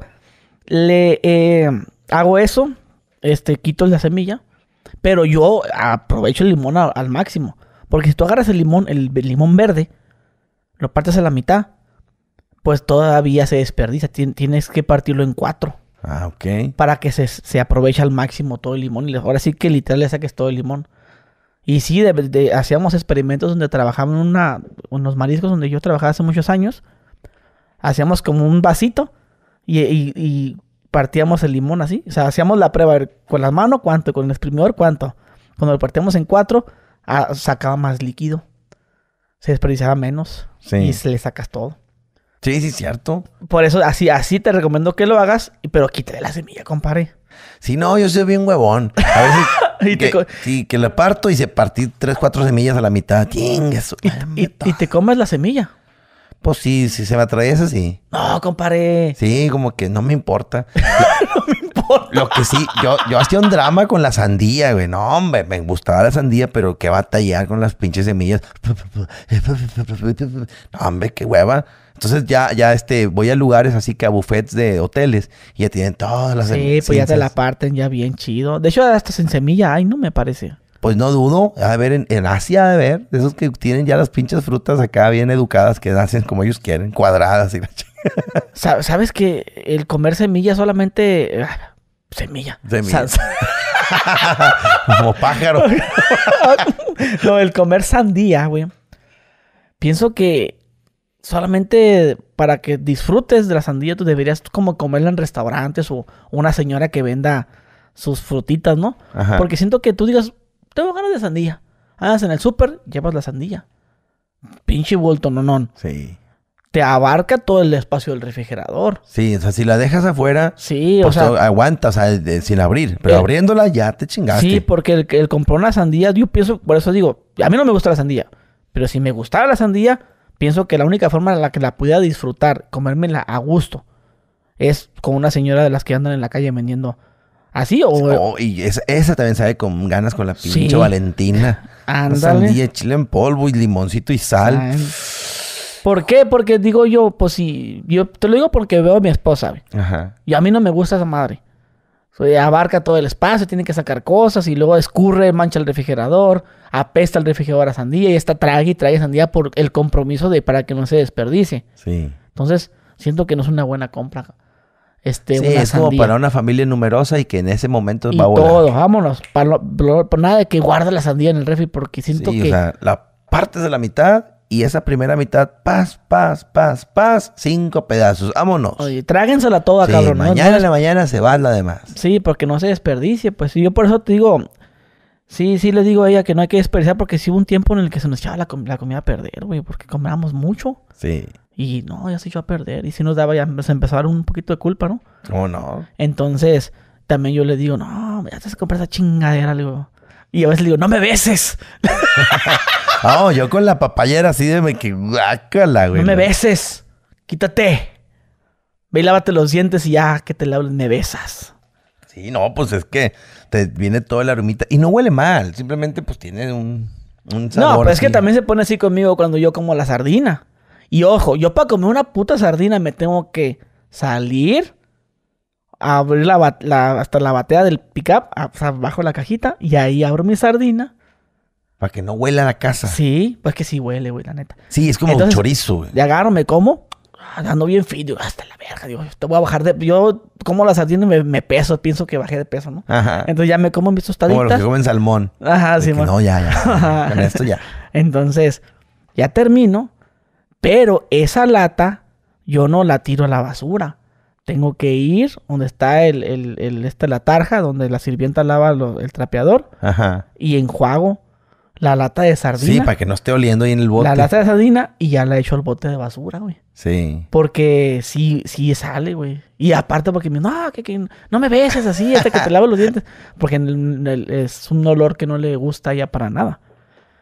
S1: le eh, hago eso, este, quito la semilla pero yo aprovecho el limón al máximo. Porque si tú agarras el limón, el, limón verde, lo partes a la mitad, pues todavía se desperdicia. tienes que partirlo en cuatro. Ah, ok. Para que se, aproveche al máximo todo el limón. Y ahora sí que literal le saques todo el limón. Y sí, hacíamos experimentos donde trabajaban una, unos mariscos donde yo trabajaba hace muchos años. Hacíamos como un vasito y partíamos el limón así. O sea, hacíamos la prueba, con las manos, cuánto, con el exprimidor cuánto. Cuando lo partíamos en cuatro, ah, sacaba más líquido. Se desperdiciaba menos. Y se le sacas todo. Sí, sí, cierto. Por eso, así, así te recomiendo que lo hagas, pero quítale la semilla, compadre. Si sí, no, yo soy bien huevón. A veces.
S2: que, sí, que la parto y se partí tres, cuatro semillas a la mitad. Y, y, te comes la semilla. Pues sí, si se me esa sí.
S1: No, compadre.
S2: Sí, como que no me importa. no me importa. Lo que sí, yo, yo hacía un drama con la sandía, güey. No, hombre, me gustaba la sandía, pero qué batallar con las pinches semillas. No, hombre, qué hueva. Entonces ya, ya este, voy a lugares así que a buffets de hoteles y ya tienen todas las Sí, pues ya te la
S1: parten ya bien chido. De hecho, hasta sin semilla hay, ¿no? Me parece
S2: pues no dudo, a ver, en, Asia, de ver, esos que tienen ya las pinches frutas acá bien educadas, que nacen como ellos quieren, cuadradas y la
S1: Sabes que el comer semilla solamente. Ah, semilla. Semilla. como pájaro. no, el comer sandía, güey. Pienso que solamente para que disfrutes de la sandía, tú deberías como comerla en restaurantes o una señora que venda sus frutitas, ¿no? Porque siento que tú digas, tengo ganas de sandía. Andas en el súper, llevas la sandía. Pinche vuelto no Sí. Te abarca todo el espacio del refrigerador.
S2: Sí, o sea, si la dejas
S1: afuera, sí, pues
S2: o sea, sin abrir. Pero
S1: abriéndola ya te chingaste. Sí, porque el, el comprar una sandía, yo pienso, por eso digo, a mí no me gusta la sandía. Pero si me gustara la sandía, pienso que la única forma en la que la pudiera disfrutar, comérmela a gusto, es con una señora de las que andan en la calle vendiendo
S2: Así o. Oh, y esa, también sabe con ganas con la pinche Valentina. Ándale. Sandía, chile en polvo y limoncito y sal.
S1: ¿Por qué? Porque digo yo, pues si. Yo te lo digo porque veo a mi esposa. Ajá. Y a mí no me gusta esa madre. abarca todo el espacio, tiene que sacar cosas y luego escurre, mancha el refrigerador, apesta el refrigerador a sandía y está traga y trae sandía por el compromiso de para que no se desperdice. Sí. Entonces, siento que no es una buena compra. Este, sí, es como para una
S2: familia numerosa y que en ese momento va a volar. Todo,
S1: vámonos. por nada de que guarde la sandía en el refri porque siento que. O sea,
S2: la parte de la mitad y esa primera mitad, paz, paz, paz, paz, cinco pedazos. Vámonos. Oye, tráguensela toda, sí, Mañana en la mañana se va la demás.
S1: Sí, porque no se desperdicie. Pues yo por eso te digo, Sí, sí, le digo a ella que no hay que desperdiciar porque sí hubo un tiempo en el que se nos echaba la, comida a perder, güey, porque comíamos mucho. Sí. Y no, ya se echó a perder. Y si nos daba, ya se empezó a dar un poquito de culpa, ¿no? Oh, no. Entonces, también yo le digo, no, ya te a comprar esa chingadera, le Y a veces le digo, no me beses.
S2: No, yo con la papayera así de me que güey. No me
S1: beses. Quítate. Ve lávate los dientes y ya que te la me besas.
S2: Sí, no, pues es que te viene toda la aromita y no huele
S1: mal, simplemente pues tiene un, No, pero pues es que también se pone así conmigo cuando yo como la sardina. Y ojo, yo para comer una puta sardina me tengo que salir, abrir la, hasta la batea del pickup, abajo la cajita y ahí abro mi sardina.
S2: Para que no huela la casa.
S1: Sí, pues que sí huele, güey, la neta.
S2: Sí, es como un chorizo, güey.
S1: agarro, me como Ah, ando bien fit, digo, hasta la verga, digo, te voy a bajar de... Yo como las atiendo, me, me peso, pienso que bajé de peso, ¿no? Ajá. Entonces ya me como mis tostaditas. Como los que
S2: comen salmón.
S1: Ajá, sí, No, ya, ya. con esto ya. Entonces, ya termino, pero esa lata yo no la tiro a la basura. Tengo que ir donde está el, el, la tarja, donde la sirvienta lava el trapeador Ajá. y enjuago la lata de sardina. Sí, para
S2: que no esté oliendo ahí en el bote. La lata de
S1: sardina y ya la he hecho al bote de basura, güey. Sí. Porque sí, sí sale, güey. Y aparte porque me no, que, no me beses así hasta que te lavo los dientes. Porque es un olor que no le gusta ya para nada.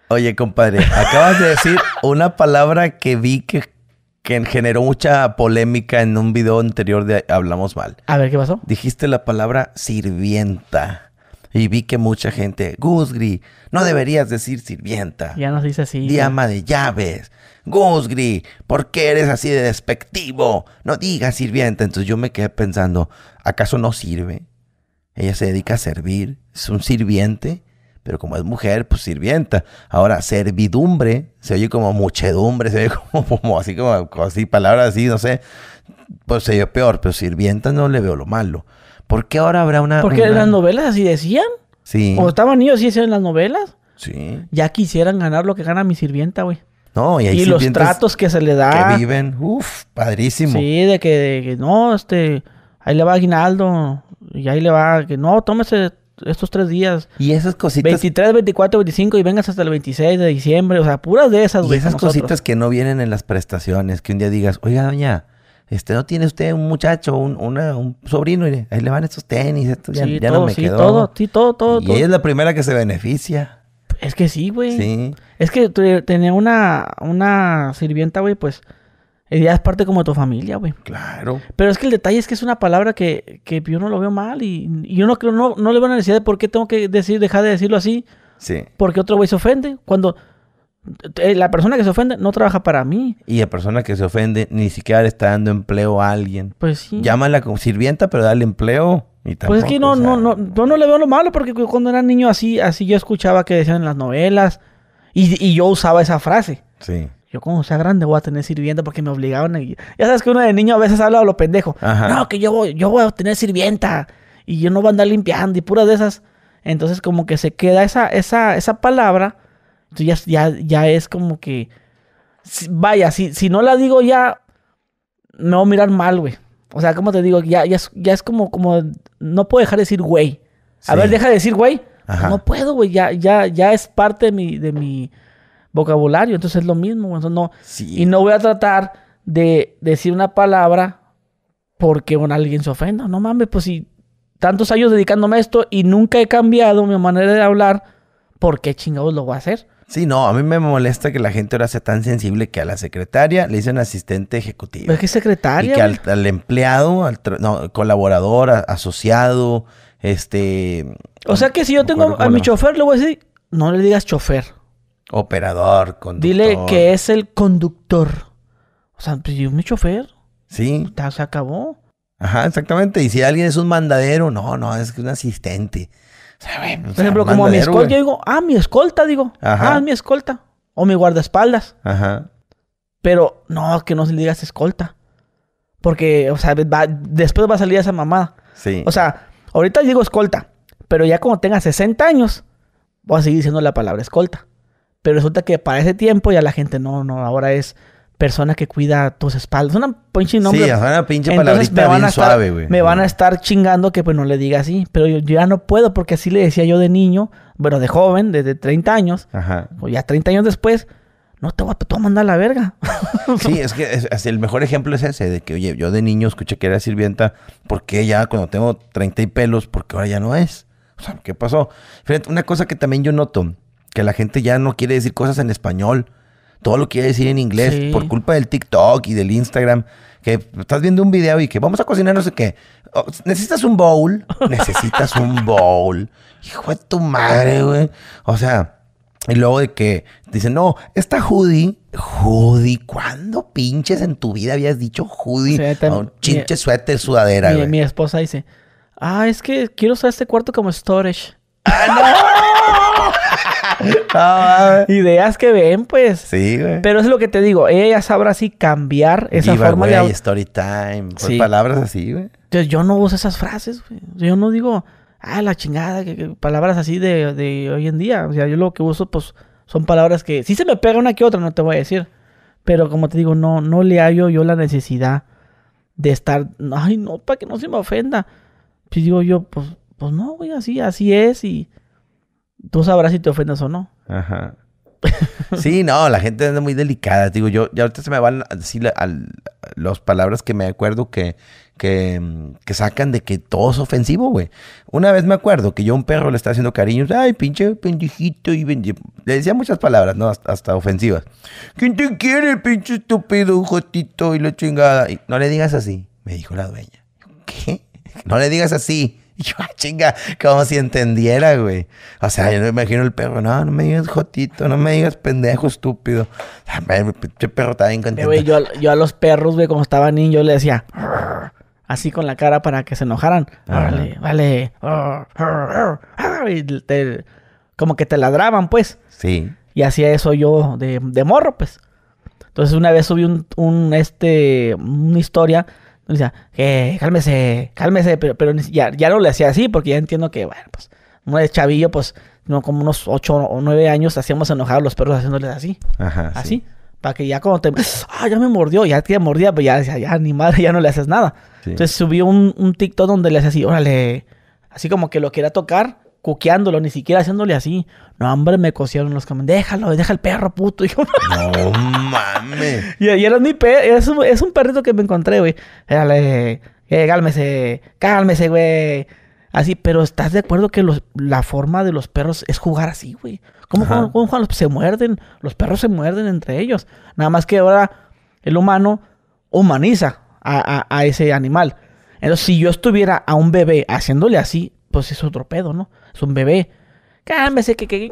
S2: Oye, compadre, acabas de decir una palabra que vi que, que generó mucha polémica en un video anterior de Hablamos Mal. A ver, ¿qué pasó? Dijiste la palabra sirvienta. Y vi que mucha gente, Gusgri, no deberías decir sirvienta. Ya
S1: nos dice así. Diama
S2: de llaves. Gusgri, ¿por qué eres así de despectivo? No digas sirvienta. Entonces yo me quedé pensando, ¿acaso no sirve? Ella se dedica a servir, es un sirviente, pero como es mujer, pues sirvienta. Ahora, servidumbre, se oye como muchedumbre, se oye como, como así, como así, palabras así, no sé. Pues se oye peor, pero sirvienta no le veo lo malo. ¿Por qué ahora habrá una...? Porque en las
S1: novelas así decían. Sí. O estaban ellos y en las novelas. Sí. Ya quisieran ganar lo que gana mi sirvienta, güey.
S2: No, y, ahí. y los tratos
S1: que se le da. Que viven,
S2: Uf, padrísimo.
S1: Sí, de que, no, este, ahí le va Aguinaldo, y ahí le va, que no, tómese estos tres días. Y esas cositas. 23, 24, 25 y vengas hasta el 26 de diciembre, o sea, puras de esas, güey. Y esas cositas que no vienen
S2: en las prestaciones, que un día digas, oiga, doña, este, no tiene usted un muchacho, un, un
S1: sobrino, y ahí le van estos tenis, esto ya, todo, no me sí, Todo, sí, todo, todo, Y ella es la primera que se beneficia. Es que sí, güey. Sí. Es que tener una, una sirvienta, güey, pues, ella es parte como de tu familia, güey. Claro. Pero es que el detalle es que es una palabra que, que yo no lo veo mal y, y yo no creo, no, no le veo la necesidad de por qué tengo que decir, dejar de decirlo así. Sí. Porque otro güey se ofende. Cuando eh, la persona que se ofende no trabaja para mí.
S2: Y la persona que se ofende ni siquiera le está dando empleo a alguien. Pues sí. Llámala como sirvienta, pero dale empleo. Y tampoco, pues es que
S1: no, no, no, yo no le veo lo malo porque cuando era niño así, así yo escuchaba que decían en las novelas y, y yo usaba esa frase. Sí. Yo como sea grande voy a tener sirvienta porque me obligaban a... Ya sabes que uno de niño a veces habla de lo pendejo. Ajá. No, que yo voy, yo voy a tener sirvienta y yo no voy a andar limpiando y puras de esas. Entonces como que se queda esa, esa, esa palabra entonces ya, ya, es como que. vaya, si, si no la digo ya, me voy a mirar mal, güey. O sea, como te digo, ya, ya, es, ya es como, como. No puedo dejar de decir güey. A ver, deja de decir güey. No puedo, güey. Ya, ya, ya es parte de mi, de mi vocabulario. Entonces es lo mismo, No, Y no voy a tratar de decir una palabra porque con alguien se ofenda. No mames, pues si tantos años dedicándome a esto y nunca he cambiado mi manera de hablar, ¿por qué chingados lo voy a hacer?
S2: Sí, no, a mí me molesta que la gente ahora sea tan sensible que a la secretaria le dicen asistente ejecutivo. ¿Pero qué secretaria? Y que al, empleado, al colaborador, asociado, este...
S1: O sea que si yo tengo a, mi chofer, le voy a decir, no le digas chofer.
S2: Operador, conductor. Dile que
S1: es el conductor. O sea, pues yo mi chofer. Sí. se acabó. Ajá, exactamente.
S2: Y si alguien es un mandadero, no, no, es un asistente.
S1: Por ejemplo, como a mi escolta, yo digo, ah, mi escolta, digo, ah, mi escolta. O mi guardaespaldas. Ajá. Pero no, que no se le digas escolta. Porque, o sea, después va a salir esa mamada. Sí. O sea, ahorita digo escolta, pero ya como tenga 60 años, voy a seguir diciendo la palabra escolta. Pero resulta que para ese tiempo ya la gente no, no, ahora es persona que cuida tus espaldas. Una pinche nombre. Sí, una pinche palabrita bien suave, güey. Me van a estar chingando que pues no le diga así. Pero yo, ya no puedo porque así le decía yo de niño, bueno, de joven, desde 30 años. Ajá. O pues, ya 30 años después, no te voy a, mandar a la verga.
S2: sí, es que el mejor ejemplo es ese, de que, oye, yo de niño escuché que era sirvienta, ¿por qué ya cuando tengo 30 y pelos, Porque qué ahora ya no es? O sea, ¿qué pasó? Fíjate, una cosa que también yo noto, que la gente ya no quiere decir cosas en español todo lo quiere decir en inglés por culpa del TikTok y del Instagram. Que estás viendo un video y que vamos a cocinar no sé qué. Oh, necesitas un bowl. Necesitas un bowl. Hijo de tu madre, güey. O sea, y luego de que dicen, no, esta hoodie, hoodie,
S1: ¿cuándo pinches en tu vida habías dicho hoodie? chinche suéter, sudadera, mi, Mi esposa dice, ah, es que quiero usar este cuarto como storage. ¡Ah, no! Ideas que ven, pues.
S2: Sí, güey.
S1: Pero es lo que te digo. Ella sabrá así cambiar esa forma güey, de...
S2: story time. Pues, sí. palabras así, güey.
S1: Yo, yo no uso esas frases, güey. Yo no digo, ah, la chingada, palabras así de, hoy en día. O sea, yo lo que uso, pues, son palabras que... Sí se me pega una que otra, no te voy a decir. Pero como te digo, no, no le hallo yo la necesidad de estar... Ay, no, para que no se me ofenda. Si pues digo yo, pues, pues no, güey, así, así es y tú sabrás si te ofendas o no.
S2: Ajá. sí, no, la gente es muy delicada. Digo, yo, ya ahorita se me van a decir las palabras que me acuerdo que, que, sacan de que todo es ofensivo, güey. Una vez me acuerdo que yo a un perro le estaba haciendo cariño, ay, pinche pendejito, y le decía muchas palabras, ¿no? Hasta, ofensivas. ¿Quién te quiere, pinche estúpido, jotito y la chingada? no le digas así, me dijo la dueña. ¿Qué? No le digas así. yo, ah, chinga, como si entendiera, güey. O sea, yo me imagino
S1: el perro, no, no me digas jotito, no me digas pendejo estúpido. O sea, perro estaba bien eh, yo, a los perros, güey, cuando estaba niño, yo le decía, así con la cara para que se enojaran. Vale, vale. como que te ladraban, pues. Sí. Y hacía eso yo de, morro, pues. Entonces una vez subí un, un este, una historia ...dice... cálmese, cálmese, pero, ya, ya, no le hacía así porque ya entiendo que, bueno, pues, no de chavillo, pues, no, como unos ocho o nueve años hacíamos enojar a los perros haciéndoles así.
S2: Ajá. Así.
S1: Para que ya cuando te... Ah, ya me mordió, ya te mordía, ...pues ya, ya, ya ni madre, ya no le haces nada. Entonces subió un, un TikTok donde le hacía así, órale, así como que lo quiera tocar coqueándolo, ni siquiera haciéndole así. No, hombre, me cosieron los camiones... Déjalo, deja el perro, puto. no mames. Y, ahí era mi perro. Es, un perrito que me encontré, güey. Dale, eh, cálmese, cálmese, güey. Así, pero ¿estás de acuerdo que los, la forma de los perros es jugar así, güey? ¿Cómo juegan, ¿Cómo Se muerden. Los perros se muerden entre ellos. Nada más que ahora el humano humaniza a, a, a ese animal. Entonces, si yo estuviera a un bebé haciéndole así, pues es otro pedo, ¿no? Es un bebé. Cámese que, que,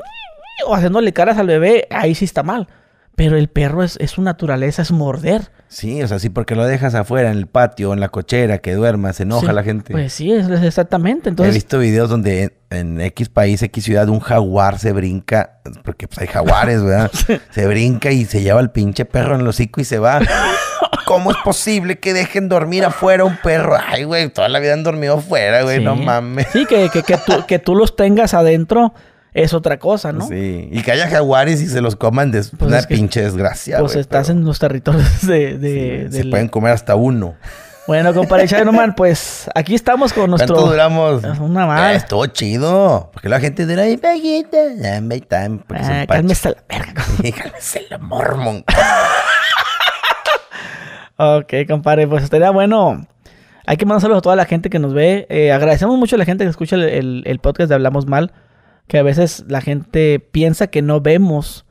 S1: o haciéndole caras al bebé, ahí sí está mal. Pero el perro es, su naturaleza, es morder.
S2: Sí, o sea, sí, porque lo dejas afuera, en el patio, en la cochera, que duerma, se enoja la gente. Pues
S1: sí, exactamente. Entonces, He
S2: visto videos donde en, X país, X ciudad, un jaguar se brinca, porque pues hay jaguares, ¿verdad? se brinca y se lleva el pinche perro en el hocico y se va. ¿Cómo es posible que dejen dormir afuera un perro? Ay, güey, toda la vida han dormido afuera, güey, no mames.
S1: Sí, que, tú, los tengas adentro es otra cosa, ¿no?
S2: Sí, y que haya jaguares y se los coman de pues una pinche desgracia. Pues
S1: estás en los territorios de. se pueden
S2: comer hasta uno.
S1: Bueno, compadre Shadowman, pues aquí estamos con nuestro. ¿Cuánto
S2: duramos? Una más. Eh, estuvo chido. Porque la gente dirá, ay, Ya,
S1: time. Pues, ah, cálmese la verga.
S2: cálmese la mormon.
S1: Ok, compadre, pues estaría bueno. Hay que mandar saludos a toda la gente que nos ve. Eh, agradecemos mucho a la gente que escucha el, podcast de Hablamos Mal, que a veces la gente piensa que no vemos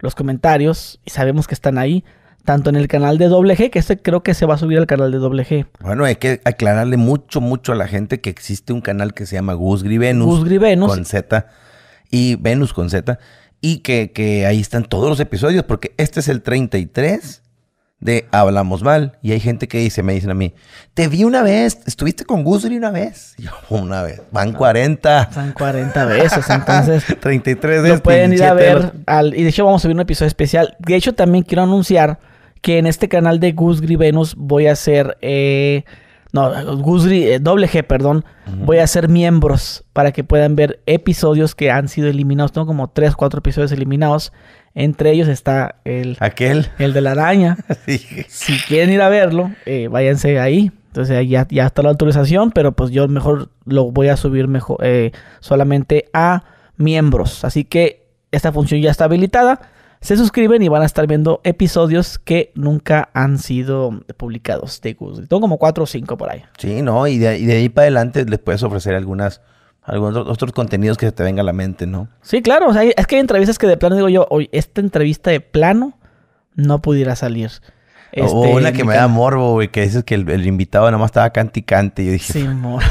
S1: los comentarios y sabemos que están ahí, tanto en el canal de WG, que este creo que se va a subir al canal de WG.
S2: Bueno, hay que aclararle mucho, mucho a la gente que existe un canal que se llama Gusgri Venus. Con Z. Y Venus con Z. Y que, que ahí están todos los episodios, porque este es el 33 de hablamos mal. Y hay gente que dice, me dicen a mí, te vi una vez, estuviste con Guzri una vez. yo,
S1: una vez. Van 40. Ah, van 40 veces, entonces. 33 veces. pueden ir a ver. Al, y de hecho, vamos a subir un episodio especial. De hecho, también quiero anunciar que en este canal de Guzri Venus voy a hacer. Eh, no, Guzri, eh, doble G, perdón. Voy a hacer miembros para que puedan ver episodios que han sido eliminados. Tengo como 3, 4 episodios eliminados entre ellos está el... Aquel. El de la araña. Si quieren ir a verlo, eh, váyanse ahí. Entonces ya, ya está la autorización, pero pues yo mejor lo voy a subir mejor eh, solamente a miembros. Así que esta función ya está habilitada. Se suscriben y van a estar viendo episodios que nunca han sido publicados de Google. Tengo como cuatro o cinco por ahí.
S2: Sí, no, y de ahí para adelante les puedes ofrecer algunas algunos otros contenidos que se te venga a la mente, ¿no?
S1: Sí, claro. O sea, es que hay entrevistas que de plano digo yo, Oye, esta entrevista de plano no pudiera salir. o este, una que me da
S2: morbo, güey, que dices que el, invitado invitado más estaba canticante. Y yo dije, sí, morbo.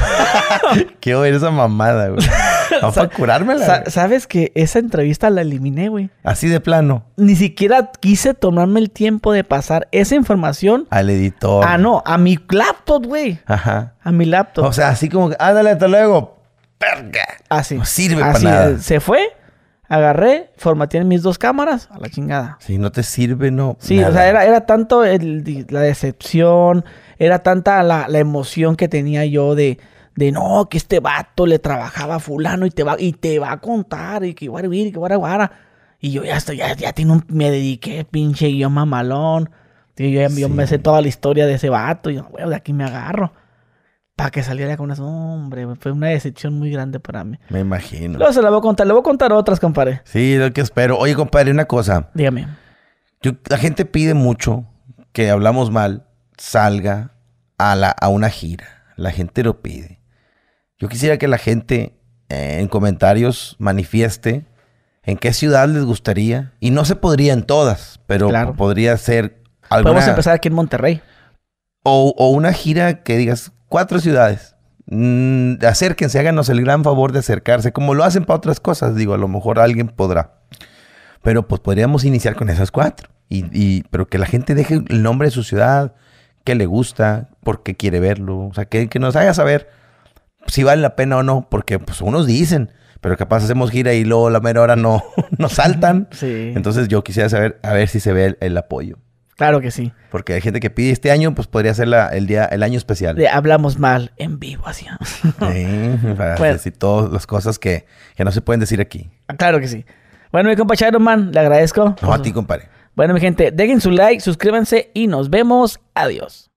S2: Qué ver esa mamada, güey. Vamos para curármela.
S1: Sabes que esa entrevista la eliminé, güey.
S2: Así de plano.
S1: Ni siquiera quise tomarme el tiempo de pasar esa información
S2: al editor. Ah,
S1: no, a mi laptop, güey. Ajá. A mi laptop. O sea, así como, ándale, ah, hasta luego perga. Así. No sirve para nada. Se fue, agarré, formateé mis dos cámaras, a la chingada. Sí, no te sirve, no. Sí, o sea, era, era tanto la decepción, era tanta la, emoción que tenía yo de, de no, que este vato le trabajaba a fulano y te va, y te va a contar, y que y que Y yo ya estoy, ya, ya tiene me dediqué, pinche guión mamalón. Yo, me sé toda la historia de ese vato. Y yo, güey, de aquí me agarro para que saliera con unas. Hombre, fue una decepción muy grande para mí.
S2: Me imagino. No, se la
S1: voy a contar, le voy a contar otras, compadre.
S2: Sí, lo que espero. Oye, compadre, una cosa. Dígame. la gente pide mucho que hablamos mal salga a, la, a una gira. La gente lo pide. Yo quisiera que la gente eh, en comentarios manifieste en qué ciudad les gustaría. Y no se podría en todas, pero podría ser alguna... Podemos empezar
S1: aquí en Monterrey.
S2: o, una gira que digas, cuatro ciudades. Mm, acérquense, háganos el gran favor de acercarse, como lo hacen para otras cosas, digo, a lo mejor alguien podrá. Pero pues podríamos iniciar con esas cuatro. Y, pero que la gente deje el nombre de su ciudad, qué le gusta, por qué quiere verlo, o sea, que, nos haga saber si vale la pena o no, porque pues unos dicen, pero capaz hacemos gira y luego la mera hora no,
S1: no saltan. Entonces
S2: yo quisiera saber a ver si se ve el apoyo. Claro que sí. Porque hay gente que pide este año, pues podría ser el día, el año especial.
S1: Le hablamos mal en vivo, así. sí, para decir
S2: todas las cosas que, que, no se pueden decir aquí.
S1: Ah, claro que sí. Bueno, mi compa Sharon Man, le agradezco. No, a ti, compadre. Bueno, mi gente, dejen su like, suscríbanse y nos vemos. Adiós.